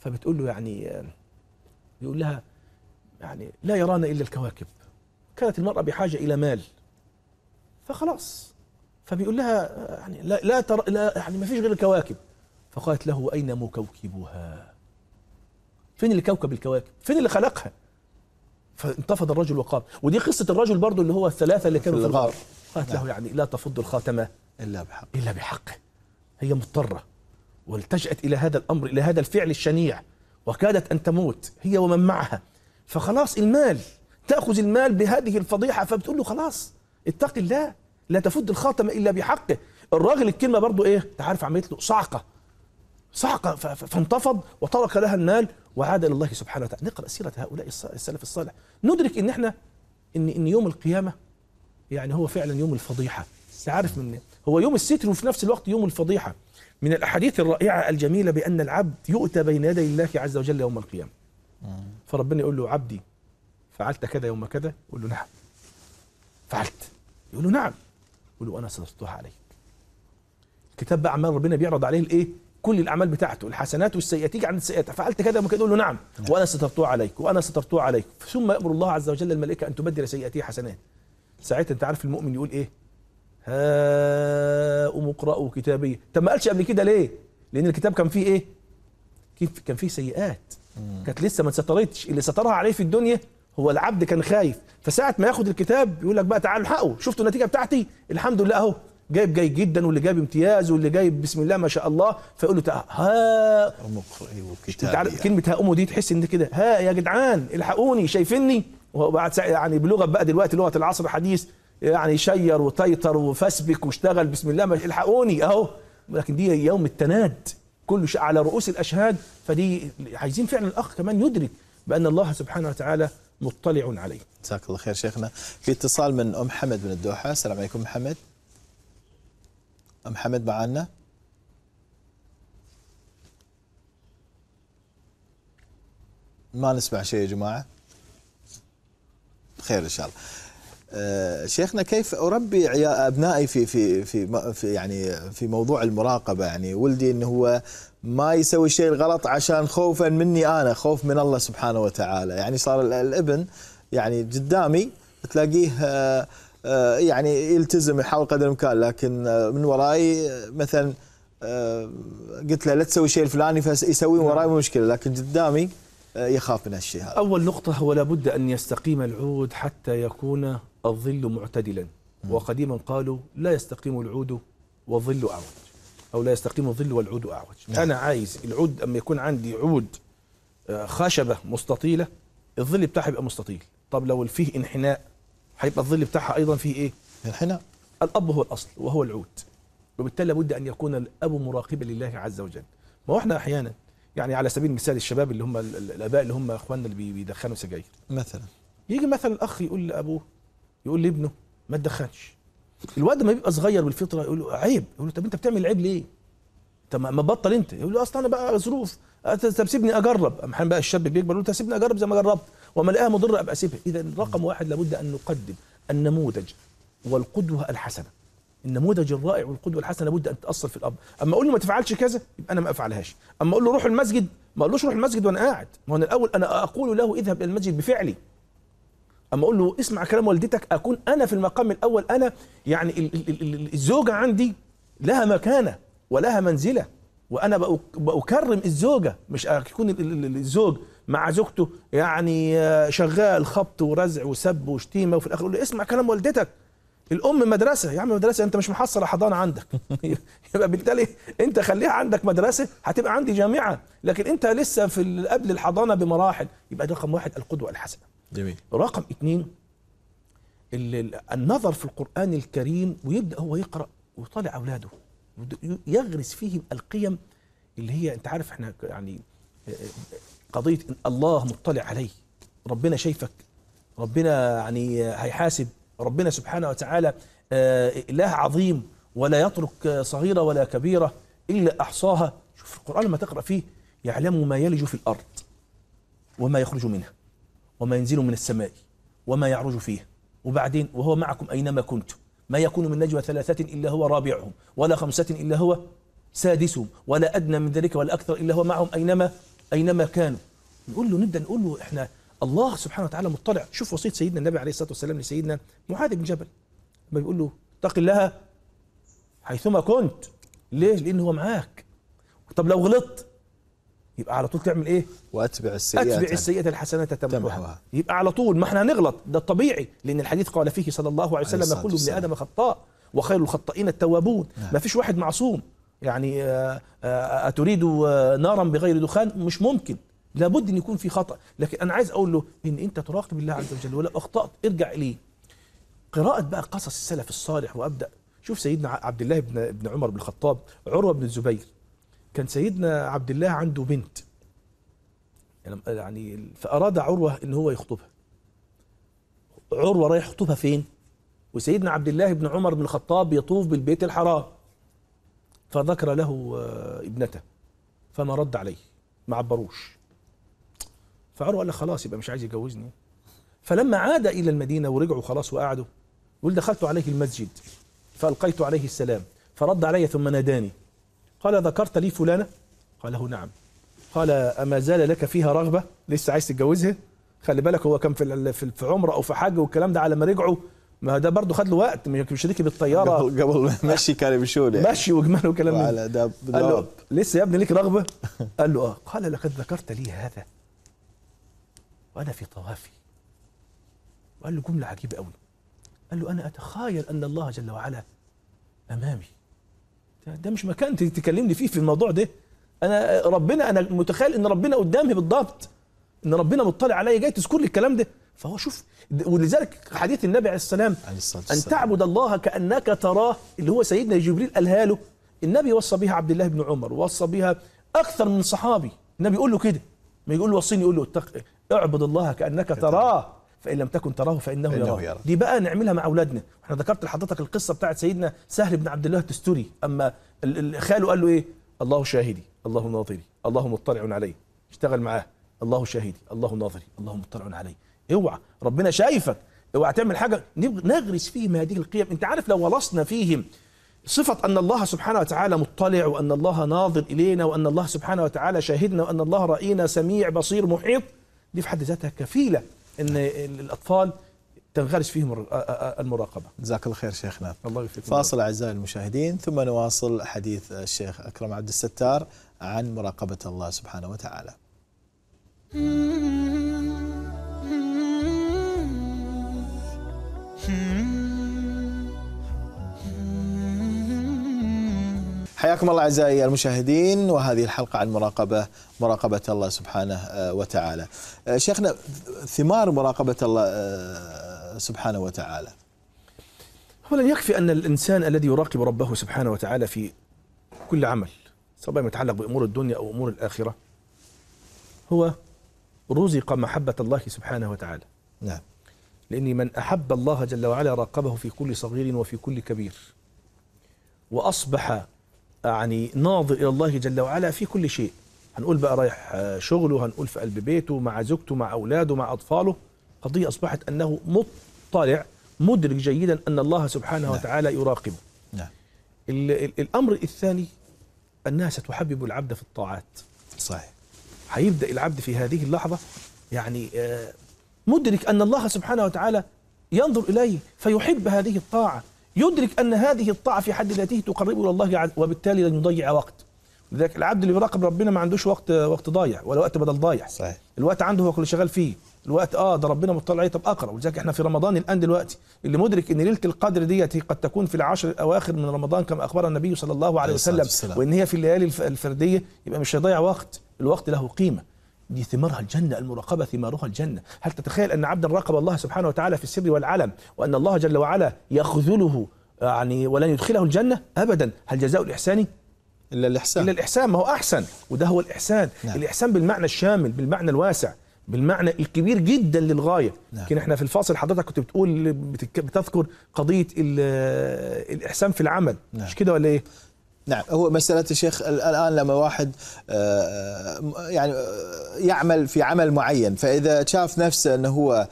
فبتقول له يعني بيقول لها يعني لا يرانا إلا الكواكب كانت المرأة بحاجة إلى مال فخلاص فبيقول لها يعني لا لا, تر لا يعني ما فيش غير الكواكب فقالت له أين مكوكبها فين اللي كوكب الكواكب فين اللي خلقها فانتفض الرجل وقام ودي قصة الرجل برضه اللي هو الثلاثة اللي كانوا في الغار قالت له نعم. يعني لا تفض الخاتمة إلا بحق إلا بحقه هي مضطرة والتجأت إلى هذا الأمر إلى هذا الفعل الشنيع وكادت أن تموت هي ومن معها فخلاص المال تأخذ المال بهذه الفضيحة فبتقول له خلاص اتق الله لا تفد الخاتم إلا بحقه الراجل الكلمة برضو إيه أنت عارف عملت له صعقة صعقة فانتفض وترك لها المال وعاد إلى الله سبحانه وتعالى نقرأ سيرة هؤلاء السلف الصالح ندرك إن إحنا إن إن يوم القيامة يعني هو فعلا يوم الفضيحة بس عارف من هو يوم الستر وفي نفس الوقت يوم الفضيحة من الأحاديث الرائعة الجميلة بأن العبد يؤتى بين يدي الله عز وجل يوم القيامة فربنا يقول له عبدي فعلت كذا يوم كذا يقول له نعم فعلت يقول له نعم يقول له أنا سترتها عليك كتاب أعمال ربنا بيعرض عليه الإيه كل الاعمال بتاعته الحسنات والسيئات يجي عن السيئات فعلت كذا ممكن يقول له نعم, نعم. وانا سترتها عليك وانا سترتها عليك ثم يامر الله عز وجل الملائكه ان تبدل سيئاته حسنات ساعتها انت عارف المؤمن يقول ايه هاؤم اقرأوا كتابي طب ما قالش قبل كده ليه لان الكتاب كان فيه ايه كان فيه سيئات كانت لسه ما اتسترتش اللي سترها عليه في الدنيا هو العبد كان خايف فساعة ما ياخد الكتاب يقول لك بقى تعالوا الحقوا شفتوا النتيجة بتاعتي الحمد لله اهو جايب جاي جدا واللي جايب امتياز واللي جايب بسم الله ما شاء الله فيقول له تعال ها يعني. كلمة هاؤموا دي تحس ان كده ها يا جدعان الحقوني شايفيني وبعد يعني بلغة بقى دلوقتي لغة العصر الحديث يعني شير وطيطر وفسبك واشتغل بسم الله ما الحقوني اهو لكن دي يوم التناد كل شيء على رؤوس الاشهاد فدي عايزين فعلا الاخ كمان يدرك بان الله سبحانه وتعالى مطلع عليه. جزاك الله خير شيخنا، في اتصال من ام حمد من الدوحه، السلام
عليكم ام حمد. ام حمد معنا؟ ما نسمع شيء يا جماعه. خير ان شاء الله. آه، شيخنا كيف اربي ابنائي في في في يعني في موضوع المراقبه يعني ولدي انه هو ما يسوي الشيء الغلط عشان خوفا مني انا خوف من الله سبحانه وتعالى يعني صار الابن يعني قدامي تلاقيه آه، آه، يعني يلتزم يحاول قدر الامكان لكن من ورائي مثلا قلت له لا تسوي الشيء الفلاني فيسوي نعم. وراي مشكله لكن قدامي يخاف من هالشيء هذا
اول نقطه هو لابد ان يستقيم العود حتى يكون الظل معتدلا وقديما قالوا لا يستقيم العود والظل أعوج أو لا يستقيم الظل والعود أعوج نعم. أنا عايز العود أما يكون عندي عود آه، خشبة مستطيلة الظل بتاعها يبقى مستطيل طب لو فيه انحناء هيبقى الظل بتاعها أيضا فيه إيه؟ انحناء الأب هو الأصل وهو العود وبالتالي لابد أن يكون الأب مراقبا لله عز وجل ما هو احنا أحيانا يعني على سبيل المثال الشباب اللي هم الآباء اللي هم إخواننا اللي بيدخنوا سجاير مثلا يجي مثلا الأخ يقول لأبوه يقول لابنه ما تدخنش الواد ما بيبقى صغير بالفطره يقول له عيب يقول له طب انت بتعمل عيب ليه طب ما بطل انت يقول له اصل انا بقى ظروف أه، طب سيبني اجرب اما بقى الشاب بيكبر يقول له سيبني اجرب زي ما جربت وما الاقيها مضره ابقى اسيبها اذا رقم واحد لابد ان نقدم النموذج والقدوه الحسنه النموذج الرائع والقدوه الحسنه لابد ان تاثر في الاب اما اقول له ما تفعلش كذا يبقى انا ما افعلهاش اما اقول له روح المسجد ما اقولوش روح المسجد وانا قاعد ما هو الاول انا اقول له اذهب الى المسجد بفعلي اما اقول له اسمع كلام والدتك اكون انا في المقام الاول انا يعني الزوجه عندي لها مكانه ولها منزله وانا بأكرم الزوجه مش يكون الزوج مع زوجته يعني آه، شغال خبط ورزع وسب وشتيمه وفي الاخر يقول له اسمع كلام والدتك الام مدرسه يا عم مدرسه انت مش محصل حضانه عندك يبقى بالتالي انت خليها عندك مدرسه هتبقى عندي جامعه لكن انت لسه في قبل الحضانه بمراحل يبقى رقم واحد القدوه الحسنه جميل رقم اثنين النظر في القرآن الكريم ويبدأ هو يقرأ ويطالع أولاده يغرس فيهم القيم اللي هي أنت عارف احنا يعني آه، آه، قضية إن الله مطلع عليه ربنا شايفك ربنا يعني هيحاسب ربنا سبحانه وتعالى آه، إله عظيم ولا يترك صغيرة ولا كبيرة إلا أحصاها شوف القرآن لما تقرأ فيه يعلم ما يلج في الأرض وما يخرج منها وما ينزل من السماء وما يعرج فيه وبعدين وهو معكم أينما كنتم ما يكون من نجوى ثلاثة إلا هو رابعهم ولا خمسة إلا هو سادسهم ولا أدنى من ذلك ولا أكثر إلا هو معهم أينما أينما كانوا نقول له نبدأ نقول له إحنا الله سبحانه وتعالى مطلع شوف وصية سيدنا النبي عليه الصلاة والسلام لسيدنا معاذ بن جبل ما بيقول له اتق الله حيثما كنت ليه لأنه هو معاك طب لو غلطت يبقى على طول تعمل ايه واتبع السيئات اتبع السيئات الحسنه تمحها يبقى على طول ما احنا هنغلط ده الطبيعي لان الحديث قال فيه صلى الله عليه وسلم كل ابن ادم خطاء وخير الخطائين التوابون نعم. ما فيش واحد معصوم يعني آه، آه، اتريد آه، نارا بغير دخان مش ممكن لابد ان يكون في خطا لكن انا عايز اقول له ان انت تراقب الله عز وجل ولو اخطات ارجع اليه قراءه بقى قصص السلف الصالح وابدا شوف سيدنا عبد الله بن عمر بن الخطاب عروه بن الزبير كان سيدنا عبد الله عنده بنت يعني-, يعني فأراد عروة إن هو يخطبها عروة رايح يخطبها فين وسيدنا عبد الله بن عمر بن الخطاب يطوف بالبيت الحرام فذكر له آه، ابنته فما رد عليه ما عبروش فعروة قال له خلاص يبقى مش عايز يجوزني فلما عاد إلى المدينة ورجعوا خلاص وقعدوا يقول دخلت عليه المسجد فألقيت عليه السلام فرد علي ثم ناداني قال ذكرت لي فلانة قال له نعم قال أما زال لك فيها رغبة لسه عايز تتجوزها خلي بالك هو كان في في عمره او في حج والكلام ده على ما رجعوا ما ده برضه خد له وقت مش ركب بالطياره قبل ما مشي
كان بيشول يعني مشي
وجمال وكلام ده قال له لسه يا ابني ليك رغبه؟ قال له اه قال لقد ذكرت لي هذا وانا في طوافي وقال له جمله عجيبه قوي قال له انا اتخيل ان الله جل وعلا امامي ده مش مكان تكلمني فيه في الموضوع ده انا ربنا انا متخيل ان ربنا قدامي بالضبط ان ربنا مطلع عليا جاي تذكر لي الكلام ده فهو شوف ولذلك حديث النبي عليه السلام ان تعبد الله كانك تراه اللي هو سيدنا جبريل قالها له النبي وصى بها عبد الله بن عمر وصى بها اكثر من صحابي النبي يقول له كده ما يقول له وصيني يقول له اتق اعبد الله كانك تراه فان لم تكن تراه فانه يراه يرى. دي بقى نعملها مع اولادنا احنا ذكرت لحضرتك القصه بتاعت سيدنا سهل بن عبد الله التستوري اما خاله قال له ايه الله شاهدي الله ناظري الله مطلع علي اشتغل معاه الله شاهدي الله ناظري الله مطلع علي اوعى ربنا شايفك اوعى تعمل حاجه نغرس فيهم هذه القيم انت عارف لو غلصنا فيهم صفة أن الله سبحانه وتعالى مطلع وأن الله ناظر إلينا وأن الله سبحانه وتعالى شاهدنا وأن الله رأينا سميع بصير محيط دي في حد ذاتها كفيلة ان الاطفال تنغرس فيهم المراقبه. جزاك الله خير شيخنا. الله يوفقك. فاصل
اعزائي المشاهدين ثم نواصل حديث الشيخ اكرم عبد الستار عن مراقبه الله سبحانه وتعالى. Hmm. hmm. حياكم الله اعزائي المشاهدين وهذه الحلقه عن مراقبه مراقبه الله سبحانه آه، وتعالى. آه، شيخنا ثمار
مراقبه الله آه، سبحانه وتعالى. أولا يكفي أن الإنسان الذي يراقب ربه سبحانه وتعالى في كل عمل سواء ما يتعلق بأمور الدنيا أو أمور الآخرة هو رزق محبة الله سبحانه وتعالى نعم لأن من أحب الله جل وعلا راقبه في كل صغير وفي كل كبير وأصبح يعني ناظر إلى الله جل وعلا في كل شيء هنقول بقى رايح شغله هنقول في قلب بيته مع زوجته مع أولاده مع أطفاله قضية أصبحت أنه مطلع مدرك جيدا أن الله سبحانه نعم. وتعالى يراقبه نعم. الأمر الثاني أنها ستحبب العبد في الطاعات صحيح هيبدأ العبد في هذه اللحظة يعني آه، مدرك أن الله سبحانه وتعالى ينظر إليه فيحب هذه الطاعة يدرك أن هذه الطاعة في حد ذاته تقربه إلى الله وبالتالي لن يضيع وقت لذلك العبد اللي بيراقب ربنا ما عندوش وقت وقت ضايع ولا وقت بدل ضايع صحيح الوقت عنده هو كل شغال فيه الوقت اه ده ربنا مطلع عليه طب اقرا ولذلك احنا في رمضان الان دلوقتي اللي مدرك ان ليله القدر ديت قد تكون في العشر الاواخر من رمضان كما اخبر النبي صلى الله عليه وسلم وان هي في الليالي الفرديه يبقى مش هيضيع وقت الوقت له قيمه دي ثمارها الجنة المراقبة ثمارها الجنة هل تتخيل أن عبدا راقب الله سبحانه وتعالى في السر والعلم وأن الله جل وعلا يخذله آه، يعني ولن يدخله الجنة أبدا هل جزاء الإحسان إلا الإحسان إلا الإحسان ما هو أحسن وده هو الإحسان نعم. الإحسان بالمعنى الشامل بالمعنى الواسع بالمعنى الكبير جدا للغايه نعم. لكن احنا في الفاصل حضرتك كنت بتقول بتذكر قضيه الاحسان في العمل نعم. مش كده ولا ايه نعم هو مسألة الشيخ الآن لما واحد
آه، آه، يعني آه، يعمل في عمل معين فإذا شاف نفسه أنه هو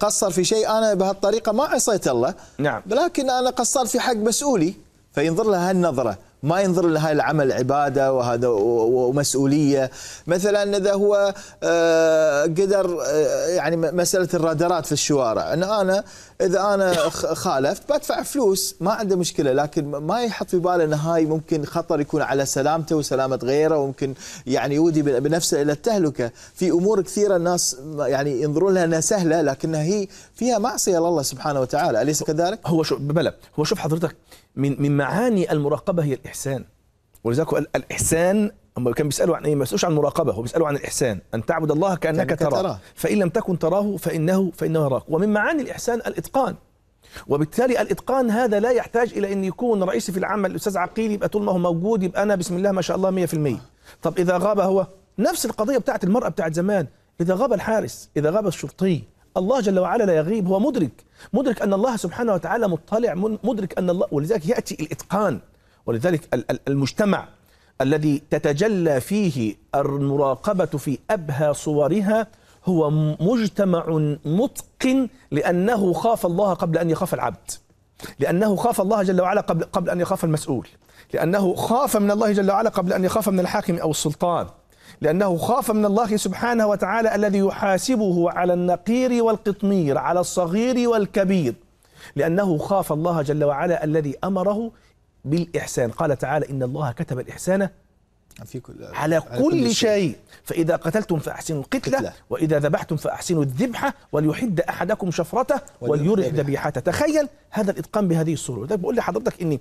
قصر في شيء أنا بهالطريقة ما عصيت الله نعم ولكن أنا قصرت في حق مسؤولي فينظر لها هالنظره ما ينظر لها العمل عباده وهذا ومسؤوليه مثلا اذا هو آه، قدر آه، يعني مساله الرادارات في الشوارع ان انا اذا انا خالفت بدفع فلوس ما عنده مشكله لكن ما يحط في باله ان هاي ممكن خطر يكون على سلامته وسلامه غيره وممكن يعني يودي بنفسه الى التهلكه في امور كثيره الناس يعني ينظرون لها انها
سهله لكنها هي فيها معصيه لله سبحانه وتعالى اليس كذلك؟ هو شوف بلى هو شوف حضرتك من من معاني المراقبه هي الاحسان ولذلك الاحسان هم كانوا بيسالوا عن ايه ما عن المراقبه هو بيسالوا عن الاحسان ان تعبد الله كانك, كأنك تراه ترى. فان لم تكن تراه فانه فانه يراك ومن معاني الاحسان الاتقان وبالتالي الاتقان هذا لا يحتاج الى ان يكون رئيسي في العمل الاستاذ عقيل يبقى طول ما هو موجود يبقى انا بسم الله ما شاء الله 100% طب اذا غاب هو نفس القضيه بتاعت المراه بتاعت زمان اذا غاب الحارس اذا غاب الشرطي الله جل وعلا لا يغيب هو مدرك مدرك أن الله سبحانه وتعالى مطلع مدرك أن الله ولذلك يأتي الإتقان ولذلك المجتمع الذي تتجلى فيه المراقبة في أبهى صورها هو مجتمع متقن لأنه خاف الله قبل أن يخاف العبد لأنه خاف الله جل وعلا قبل, قبل أن يخاف المسؤول لأنه خاف من الله جل وعلا قبل أن يخاف من الحاكم أو السلطان لأنه خاف من الله سبحانه وتعالى الذي يحاسبه على النقير والقطمير على الصغير والكبير لأنه خاف الله جل وعلا الذي أمره بالإحسان قال تعالى إن الله كتب الإحسان في كل آية. على كل, كل شيء فإذا قتلتم فأحسنوا القتلة وإذا ذبحتم فأحسنوا الذبحة وليحد أحدكم شفرته وليرح ذبيحته تخيل هذا الإتقان بهذه الصورة بقول طيب لحضرتك إن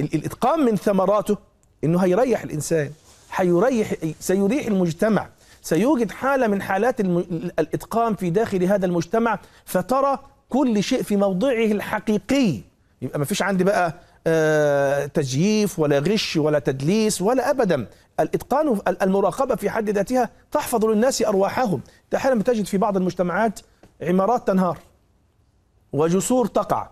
الإتقان من ثمراته إنه هيريح الإنسان حيريح سيريح المجتمع سيوجد حالة من حالات الإتقان في داخل هذا المجتمع فترى كل شيء في موضعه الحقيقي يبقى ما فيش عندي بقى آه، تجييف ولا غش ولا تدليس ولا ابدا الاتقان المراقبه في حد ذاتها تحفظ للناس ارواحهم احيانا تجد في بعض المجتمعات عمارات تنهار وجسور تقع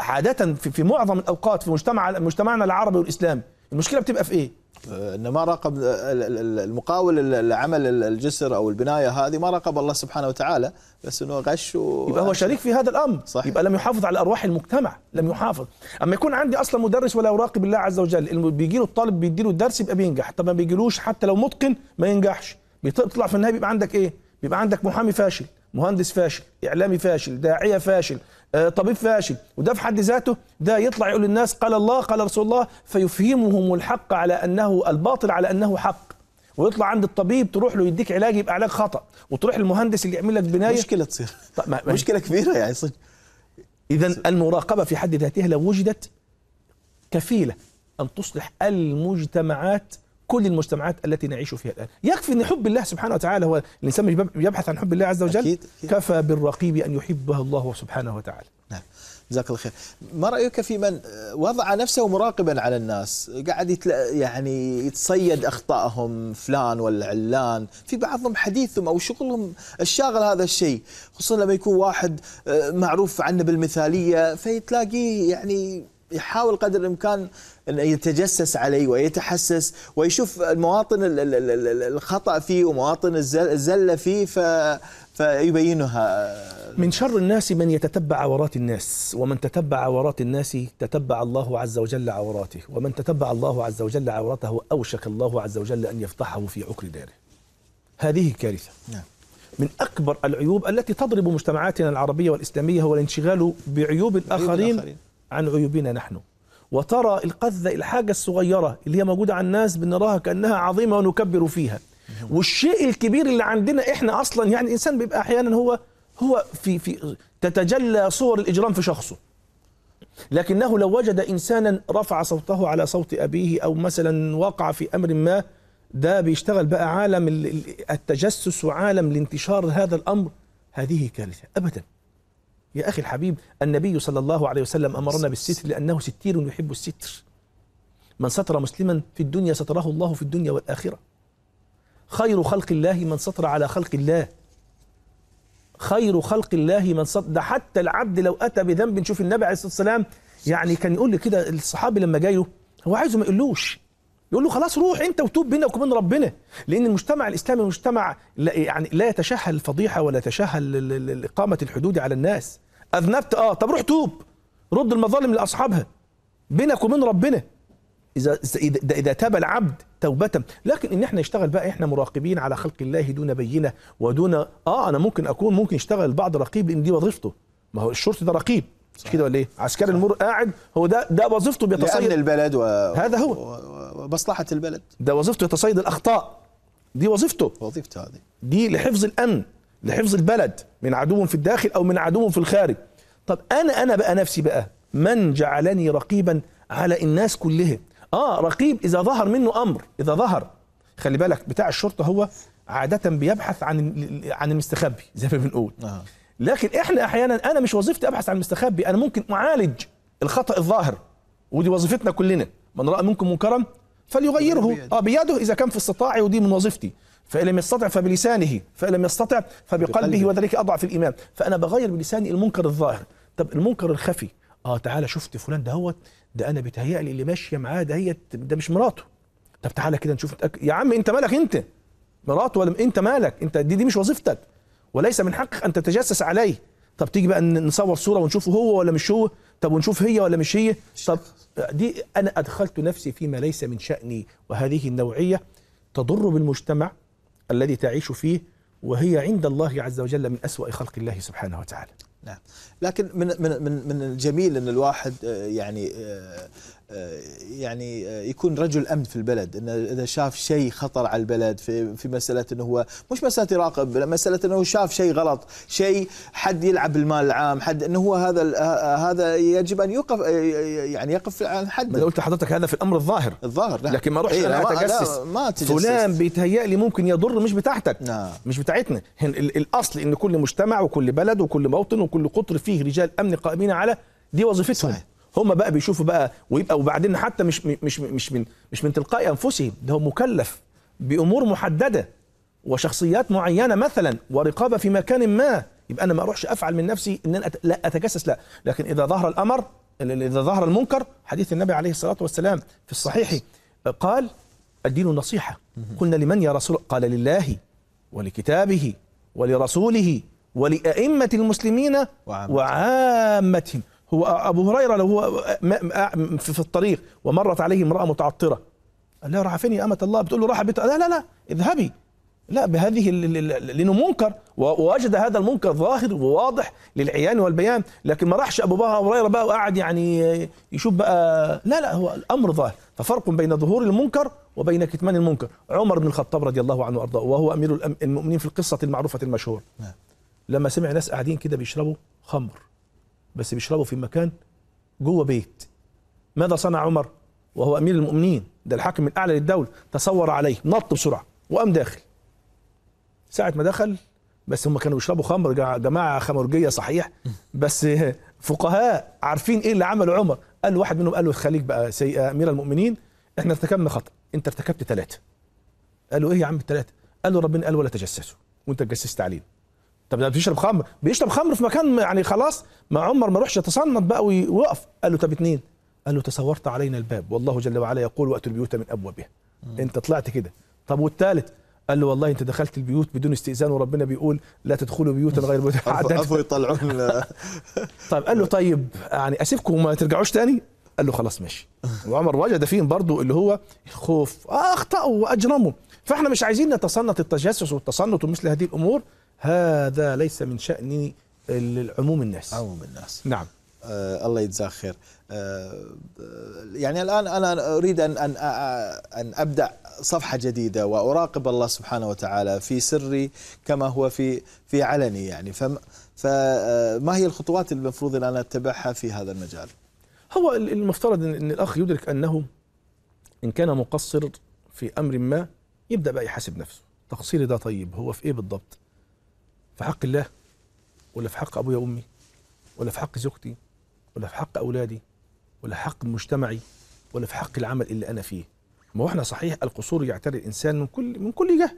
عاده في معظم الاوقات في مجتمع مجتمعنا العربي والاسلامي المشكله بتبقى في ايه ان ما
راقب المقاول العمل الجسر او البنايه هذه ما راقب الله سبحانه وتعالى
بس انه غش و... يبقى هو شريك في هذا الامر صح يبقى لم يحافظ على ارواح المجتمع لم يحافظ اما يكون عندي اصلا مدرس ولا يراقب الله عز وجل بيجي له الطالب بيدي له الدرس يبقى بينجح طب ما بيجيلوش حتى لو متقن ما ينجحش بيطلع في النهايه بيبقى عندك ايه بيبقى عندك محامي فاشل مهندس فاشل اعلامي فاشل داعيه فاشل آه، طبيب فاشل وده في حد ذاته ده يطلع يقول للناس قال الله قال رسول الله فيفهمهم الحق على انه الباطل على انه حق ويطلع عند الطبيب تروح له يديك علاج يبقى علاج خطا وتروح للمهندس اللي يعمل لك بنايه مشكله تصير طب مشكله كبيره يعني صدق اذا المراقبه في حد ذاتها لو وجدت كفيله ان تصلح المجتمعات كل المجتمعات التي نعيش فيها الآن يكفي أن حب الله سبحانه وتعالى هو الإنسان يبحث عن حب الله عز وجل أكيد أكيد. كفى بالرقيب أن يحبه الله سبحانه وتعالى نعم جزاك الله خير ما رأيك
في من وضع نفسه مراقبا على الناس قاعد يتل... يعني يتصيد أخطائهم فلان ولا علان في بعضهم حديثهم أو شغلهم الشاغل هذا الشيء خصوصا لما يكون واحد آه، معروف عنه بالمثالية فيتلاقيه يعني يحاول قدر الامكان ان يتجسس علي ويتحسس ويشوف المواطن الخطا فيه ومواطن الزله فيه ف
فيبينها من شر الناس من يتتبع عورات الناس ومن تتبع عورات الناس تتبع الله عز وجل عوراته ومن تتبع الله عز وجل عورته أوشك الله عز وجل أن يفضحه في عكر داره هذه كارثة نعم. من أكبر العيوب التي تضرب مجتمعاتنا العربية والإسلامية هو الانشغال بعيوب الآخرين, الآخرين. عن عيوبنا نحن وترى القذة الحاجة الصغيرة اللي هي موجودة عن الناس بنراها كأنها عظيمة ونكبر فيها والشيء الكبير اللي عندنا احنا اصلا يعني الانسان بيبقى احيانا هو هو في في تتجلى صور الاجرام في شخصه لكنه لو وجد انسانا رفع صوته على صوت ابيه او مثلا وقع في امر ما ده بيشتغل بقى عالم التجسس وعالم الانتشار هذا الامر هذه كارثه ابدا يا أخي الحبيب النبي صلى الله عليه وسلم أمرنا بالستر لأنه ستير يحب الستر من ستر مسلما في الدنيا ستره الله في الدنيا والآخرة خير خلق الله من ستر على خلق الله خير خلق الله من ستر ده حتى العبد لو أتى بذنب نشوف النبي عليه الصلاة والسلام يعني كان يقول لي كده الصحابي لما جاي له هو عايزه ما يقولوش يقول له خلاص روح انت وتوب بينك وبين ربنا لان المجتمع الاسلامي مجتمع لا يعني لا يتشهى الفضيحه ولا يتشهى اقامه الحدود على الناس اذنبت اه طب روح توب رد المظالم لاصحابها بينك وبين ربنا اذا اذا اذا تاب العبد توبه لكن ان احنا نشتغل بقى احنا مراقبين على خلق الله دون بينه ودون اه انا ممكن اكون ممكن يشتغل البعض رقيب لان دي وظيفته ما هو الشرطي ده رقيب مش كده ولا ايه عسكري المر قاعد هو ده ده وظيفته بيتصيد
البلد و... هذا هو مصلحه البلد
ده وظيفته يتصيد الاخطاء دي وظيفته وظيفته هذه دي لحفظ الامن لحفظ البلد من عدو في الداخل او من عدو في الخارج طب انا انا بقى نفسي بقى من جعلني رقيبا على الناس كلهم اه رقيب اذا ظهر منه امر اذا ظهر خلي بالك بتاع الشرطه هو عاده بيبحث عن عن المستخبي زي ما بنقول آه. لكن احنا احيانا انا مش وظيفتي ابحث عن المستخبي انا ممكن اعالج الخطا الظاهر ودي وظيفتنا كلنا من راى منكم منكرا فليغيره آه بيده إذا كان في استطاعه ودي من وظيفتي فإن لم يستطع فبلسانه فإن لم يستطع فبقلبه وذلك أضعف الإيمان فأنا بغير بلساني المنكر الظاهر طب المنكر الخفي اه تعالى شفت فلان دهوت ده انا بيتهيألي اللي ماشيه معاه دهيت ده مش مراته طب تعالى كده نشوف يا عم انت مالك انت مراته ولا انت مالك انت دي, دي مش وظيفتك وليس من حقك ان تتجسس عليه طب تيجي بقى نصور صوره ونشوفه هو ولا مش هو طب ونشوف هي ولا مش هي طب دي أنا أدخلت نفسي فيما ليس من شأني وهذه النوعية تضر بالمجتمع الذي تعيش فيه وهي عند الله عز وجل من أسوأ خلق الله سبحانه وتعالى
نعم لكن من من من من الجميل ان الواحد آه، يعني آه، آه، يعني آه، يكون رجل امن في البلد إن اذا شاف شيء خطر على البلد في في مساله انه هو مش مساله يراقب مساله انه شاف شيء غلط شيء حد يلعب بالمال العام حد انه هو هذا هذا يجب ان يوقف آه، يعني يقف عن حد انا قلت
لحضرتك هذا في الامر الظاهر الظاهر نعم. لكن ما اروحش إيه انا اتجسس ما تجسس فلان لي ممكن يضر مش بتاعتك نعم. مش بتاعتنا الاصل ان كل مجتمع وكل بلد وكل موطن وكل قطر فيه رجال امن قائمين على دي وظيفتهم صحيح. هم بقى بيشوفوا بقى ويبقى وبعدين حتى مش مش مش من مش من تلقاء انفسهم ده هو مكلف بامور محدده وشخصيات معينه مثلا ورقابه في مكان ما يبقى انا ما اروحش افعل من نفسي ان انا لا اتجسس لا لكن اذا ظهر الامر اذا ظهر المنكر حديث النبي عليه الصلاه والسلام في الصحيح قال الدين نصيحه قلنا لمن يا رسول قال لله ولكتابه ولرسوله ولأئمة المسلمين وعامتهم هو ابو هريره لو هو في الطريق ومرت عليه امراه متعطره قال لها رحفني امه الله بتقول له راح بيت لا لا لا اذهبي لا بهذه لانه منكر ووجد هذا المنكر ظاهر وواضح للعيان والبيان لكن ما راحش ابو هريره بقى وقعد يعني يشوف بقى لا لا هو الامر ظاهر ففرق بين ظهور المنكر وبين كتمان المنكر عمر بن الخطاب رضي الله عنه وارضاه وهو امير المؤمنين في القصه المعروفه المشهوره نعم. لما سمع ناس قاعدين كده بيشربوا خمر بس بيشربوا في مكان جوه بيت ماذا صنع عمر وهو امير المؤمنين ده الحاكم الاعلى للدوله تصور عليه نط بسرعه وقام داخل ساعه ما دخل بس هم كانوا بيشربوا خمر جماعه خمرجيه صحيح بس فقهاء عارفين ايه اللي عمله عمر قال واحد منهم قال له خليك بقى سي امير المؤمنين احنا ارتكبنا خطا انت ارتكبت ثلاثه قال له ايه يا عم الثلاثه قال له ربنا قال ولا تجسسوا وانت اتجسست علينا طب ده يعني بيشرب خمر بيشرب خمر في مكان يعني خلاص ما عمر ما روحش يتصنت بقى ويوقف قال له طب اتنين قال له تصورت علينا الباب والله جل وعلا يقول وقت البيوت من ابوابها انت طلعت كده طب والثالث قال له والله انت دخلت البيوت بدون استئذان وربنا بيقول لا تدخلوا بيوتا غير بيوت عفوا يطلعون طيب قال له طيب يعني اسيبكم وما ترجعوش تاني قال له خلاص ماشي وعمر وجد فيهم برضو اللي هو الخوف اخطاوا واجرموا فاحنا مش عايزين نتصنت التجسس والتصنت ومثل هذه الامور هذا ليس من شأن عموم الناس
عموم الناس نعم آه الله يجزاه خير آه يعني الآن أنا أريد أن, أن, أن أبدأ صفحة جديدة وأراقب الله سبحانه وتعالى في سري كما هو في, في علني يعني فما آه، هي الخطوات المفروض أن أنا أتبعها في هذا المجال
هو المفترض أن الأخ يدرك أنه إن كان مقصر في أمر ما يبدأ بقى يحاسب نفسه تقصيري ده طيب هو في إيه بالضبط في حق الله ولا في حق ابويا وامي ولا في حق زوجتي ولا في حق اولادي ولا في حق مجتمعي ولا في حق العمل اللي انا فيه ما هو احنا صحيح القصور يعتري الانسان من كل من كل جهه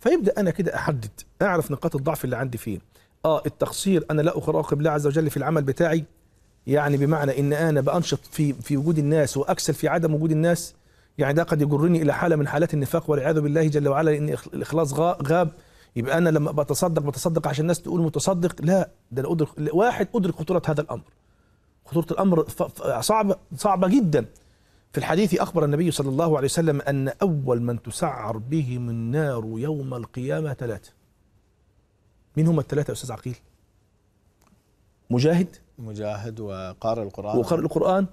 فيبدا انا كده احدد اعرف نقاط الضعف اللي عندي فين اه التقصير انا لا اراقب الله عز وجل في العمل بتاعي يعني بمعنى ان انا بانشط في في وجود الناس واكسل في عدم وجود الناس يعني ده قد يجرني الى حاله من حالات النفاق والعياذ بالله جل وعلا لان الاخلاص غاب يبقى انا لما بتصدق بتصدق عشان الناس تقول متصدق لا ده انا ادرك واحد ادرك خطوره هذا الامر خطوره الامر صعبه صعبه جدا في الحديث اخبر النبي صلى الله عليه وسلم ان اول من تسعر بهم النار يوم القيامه ثلاثه مين هم الثلاثه يا استاذ عقيل مجاهد مجاهد وقارئ القران وقارئ القران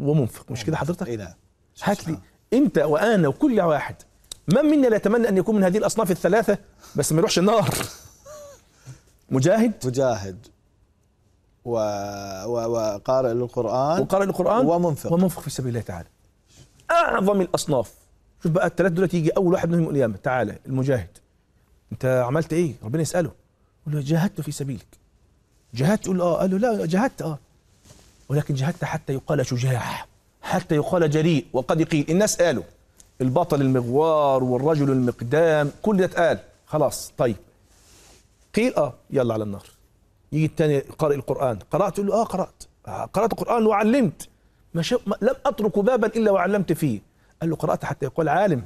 ومنفق مش كده حضرتك اي نعم هات لي انت وانا وكل واحد من منا لا يتمنى ان يكون من هذه الاصناف الثلاثه بس ما يروحش النار مجاهد مجاهد و... و... وقارئ للقران وقارئ للقران ومنفق ومنفق في سبيل الله تعالى اعظم الاصناف شوف بقى الثلاث دول يجي اول واحد منهم القيامه تعالى المجاهد انت عملت ايه ربنا يساله يقول له جاهدت في سبيلك جاهدت يقول اه قال له لا جاهدت اه ولكن جاهدت حتى يقال شجاع حتى يقال جريء وقد قيل الناس قالوا البطل المغوار والرجل المقدام كل ده اتقال خلاص طيب قيل اه يلا على النار يجي الثاني قارئ القران قرات يقول له اه قرات آه، قرات القران وعلمت ما لم اترك بابا الا وعلمت فيه قال له قرات حتى يقال عالم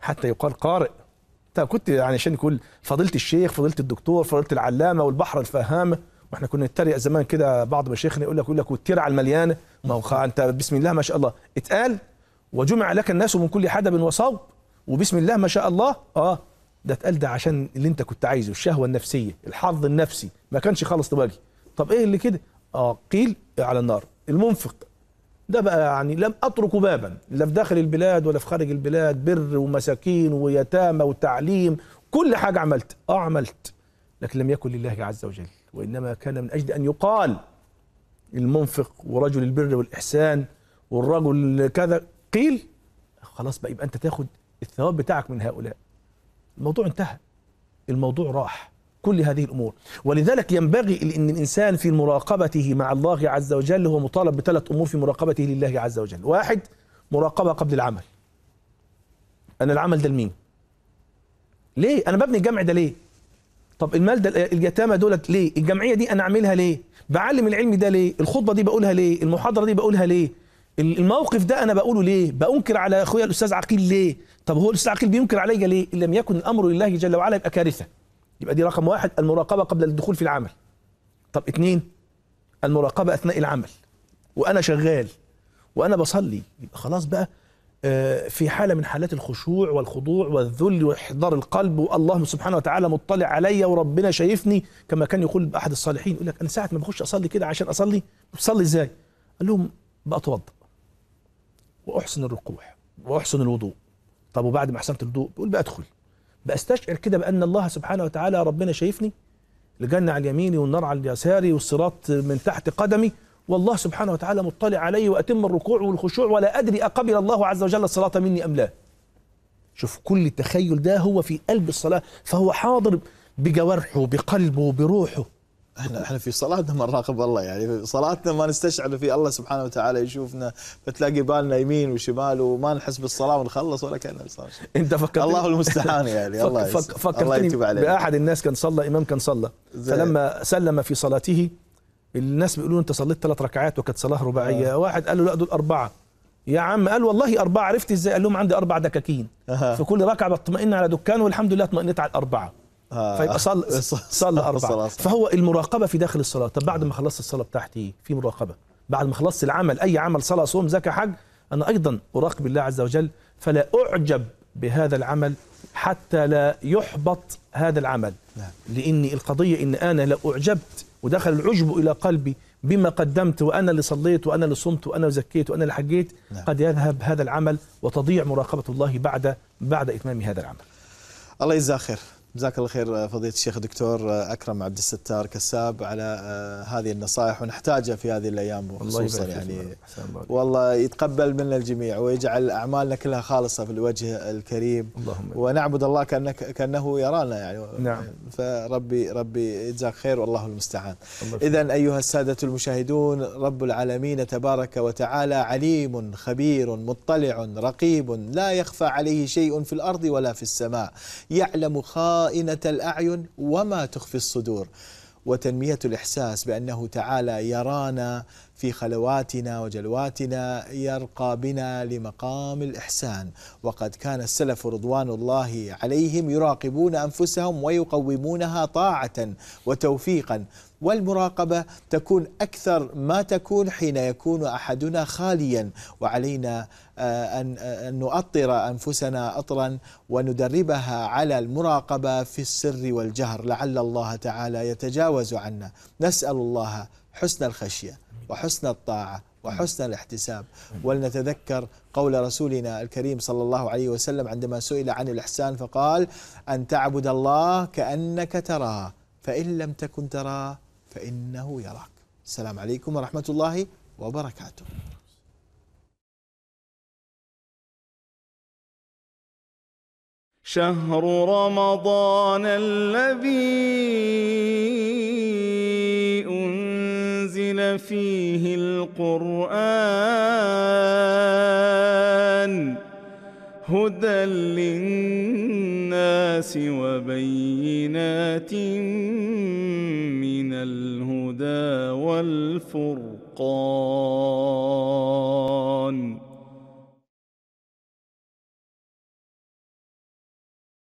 حتى يقال قارئ انت طيب، كنت يعني عشان يقول فضيله الشيخ فضيله الدكتور فضيله العلامه والبحر الفهام واحنا كنا نتريق زمان كده بعض مشايخنا يقول لك يقول لك والترعه المليانه ما هو انت بسم الله ما شاء الله اتقال وجمع لك الناس من كل حدب وصوب وبسم الله ما شاء الله اه ده اتقال ده عشان اللي انت كنت عايزه الشهوه النفسيه الحظ النفسي ما كانش خالص تواجه طب ايه اللي كده اه قيل على النار المنفق ده بقى يعني لم اترك بابا لا في داخل البلاد ولا في خارج البلاد بر ومساكين ويتامى وتعليم كل حاجه عملت اه عملت لكن لم يكن لله عز وجل وانما كان من اجل ان يقال المنفق ورجل البر والاحسان والرجل كذا قيل خلاص بقى يبقى انت تاخد الثواب بتاعك من هؤلاء الموضوع انتهى الموضوع راح كل هذه الامور ولذلك ينبغي ان الانسان في مراقبته مع الله عز وجل هو مطالب بثلاث امور في مراقبته لله عز وجل واحد مراقبه قبل العمل انا العمل ده لمين ليه انا ببني الجمع ده ليه طب المال ده اليتامى دولت ليه الجمعيه دي انا عاملها ليه بعلم العلم ده ليه الخطبه دي بقولها ليه المحاضره دي بقولها ليه الموقف ده انا بقوله ليه بانكر على اخويا الاستاذ عقيل ليه طب هو الاستاذ عقيل بينكر عليا ليه ان لم يكن الامر لله جل وعلا يبقى كارثه يبقى دي رقم واحد المراقبه قبل الدخول في العمل طب اتنين المراقبه اثناء العمل وانا شغال وانا بصلي يبقى خلاص بقى آه، في حالة من حالات الخشوع والخضوع والذل وإحضار القلب والله سبحانه وتعالى مطلع عليا وربنا شايفني كما كان يقول أحد الصالحين يقول لك أنا ساعة ما بخش أصلي كده عشان أصلي بتصلي إزاي؟ قال لهم بقى بأتوضأ واحسن الركوع واحسن الوضوء طب وبعد ما احسنت الوضوء بقول بادخل باستشعر كده بان الله سبحانه وتعالى ربنا شايفني الجنه على يميني والنار على يساري والصراط من تحت قدمي والله سبحانه وتعالى مطلع علي واتم الركوع والخشوع ولا ادري اقبل الله عز وجل الصلاه مني ام لا شوف كل التخيل ده هو في قلب الصلاه فهو حاضر بجوارحه بقلبه بروحه
احنا احنا في صلاتنا ما نراقب الله يعني في صلاتنا ما نستشعر في الله سبحانه وتعالى يشوفنا فتلاقي بالنا يمين وشمال وما نحس بالصلاه ونخلص ولا كان
انت فكرت الله المستعان يعني الله فك فكرتني الله عليك باحد الناس كان صلى امام كان صلى فلما سلم في صلاته الناس بيقولوا انت صليت ثلاث ركعات وكانت صلاه رباعيه آه. واحد قال له لا دول اربعه يا عم قال والله أربعة عرفت إزاي قال لهم عندي أربع دكاكين آه. في كل ركعة بطمئن على دكان والحمد لله اطمئنت على الأربعة آه، فيبقى صلى صلى اربع فهو المراقبه في داخل الصلاه طب بعد ما خلصت الصلاه بتاعتي في مراقبه بعد ما خلصت العمل اي عمل صلاه صوم زكاه حج انا ايضا اراقب الله عز وجل فلا اعجب بهذا العمل حتى لا يحبط هذا العمل نعم. لاني القضيه ان انا لا اعجبت ودخل العجب الى قلبي بما قدمت وانا اللي صليت وانا اللي صمت وانا اللي زكيت وانا اللي حجيت نعم. قد يذهب هذا العمل وتضيع مراقبه الله بعد بعد اتمام هذا العمل.
الله يجزاه خير. جزاك الله خير فضيله الشيخ الدكتور اكرم عبد الستار كساب على آه، هذه النصائح ونحتاجها في هذه الايام خصوصا يعني والله يتقبل منا الجميع ويجعل اعمالنا كلها خالصه في الوجه الكريم اللهم ونعبد الله كانك كانه يرانا يعني نعم فربي ربي يجزاك خير والله المستعان اذا ايها الساده المشاهدون رب العالمين تبارك وتعالى عليم خبير مطلع رقيب لا يخفى عليه شيء في الارض ولا في السماء يعلم خالص خائنة الأعين وما تخفي الصدور وتنمية الإحساس بأنه تعالى يرانا في خلواتنا وجلواتنا يرقى بنا لمقام الإحسان وقد كان السلف رضوان الله عليهم يراقبون أنفسهم ويقومونها طاعة وتوفيقا والمراقبة تكون أكثر ما تكون حين يكون أحدنا خاليا وعلينا آه، آه، أن نؤطر أنفسنا أطرا وندربها على المراقبة في السر والجهر لعل الله تعالى يتجاوز عنا نسأل الله حسن الخشية وحسن الطاعة وحسن الاحتساب ولنتذكر قول رسولنا الكريم صلى الله عليه وسلم عندما سئل عن الإحسان فقال أن تعبد الله كأنك تراه فإن لم تكن تراه فإنه يراك السلام عليكم ورحمة الله وبركاته
شهر رمضان الذي أنزل فيه القرآن هدى للناس وبينات والفرقان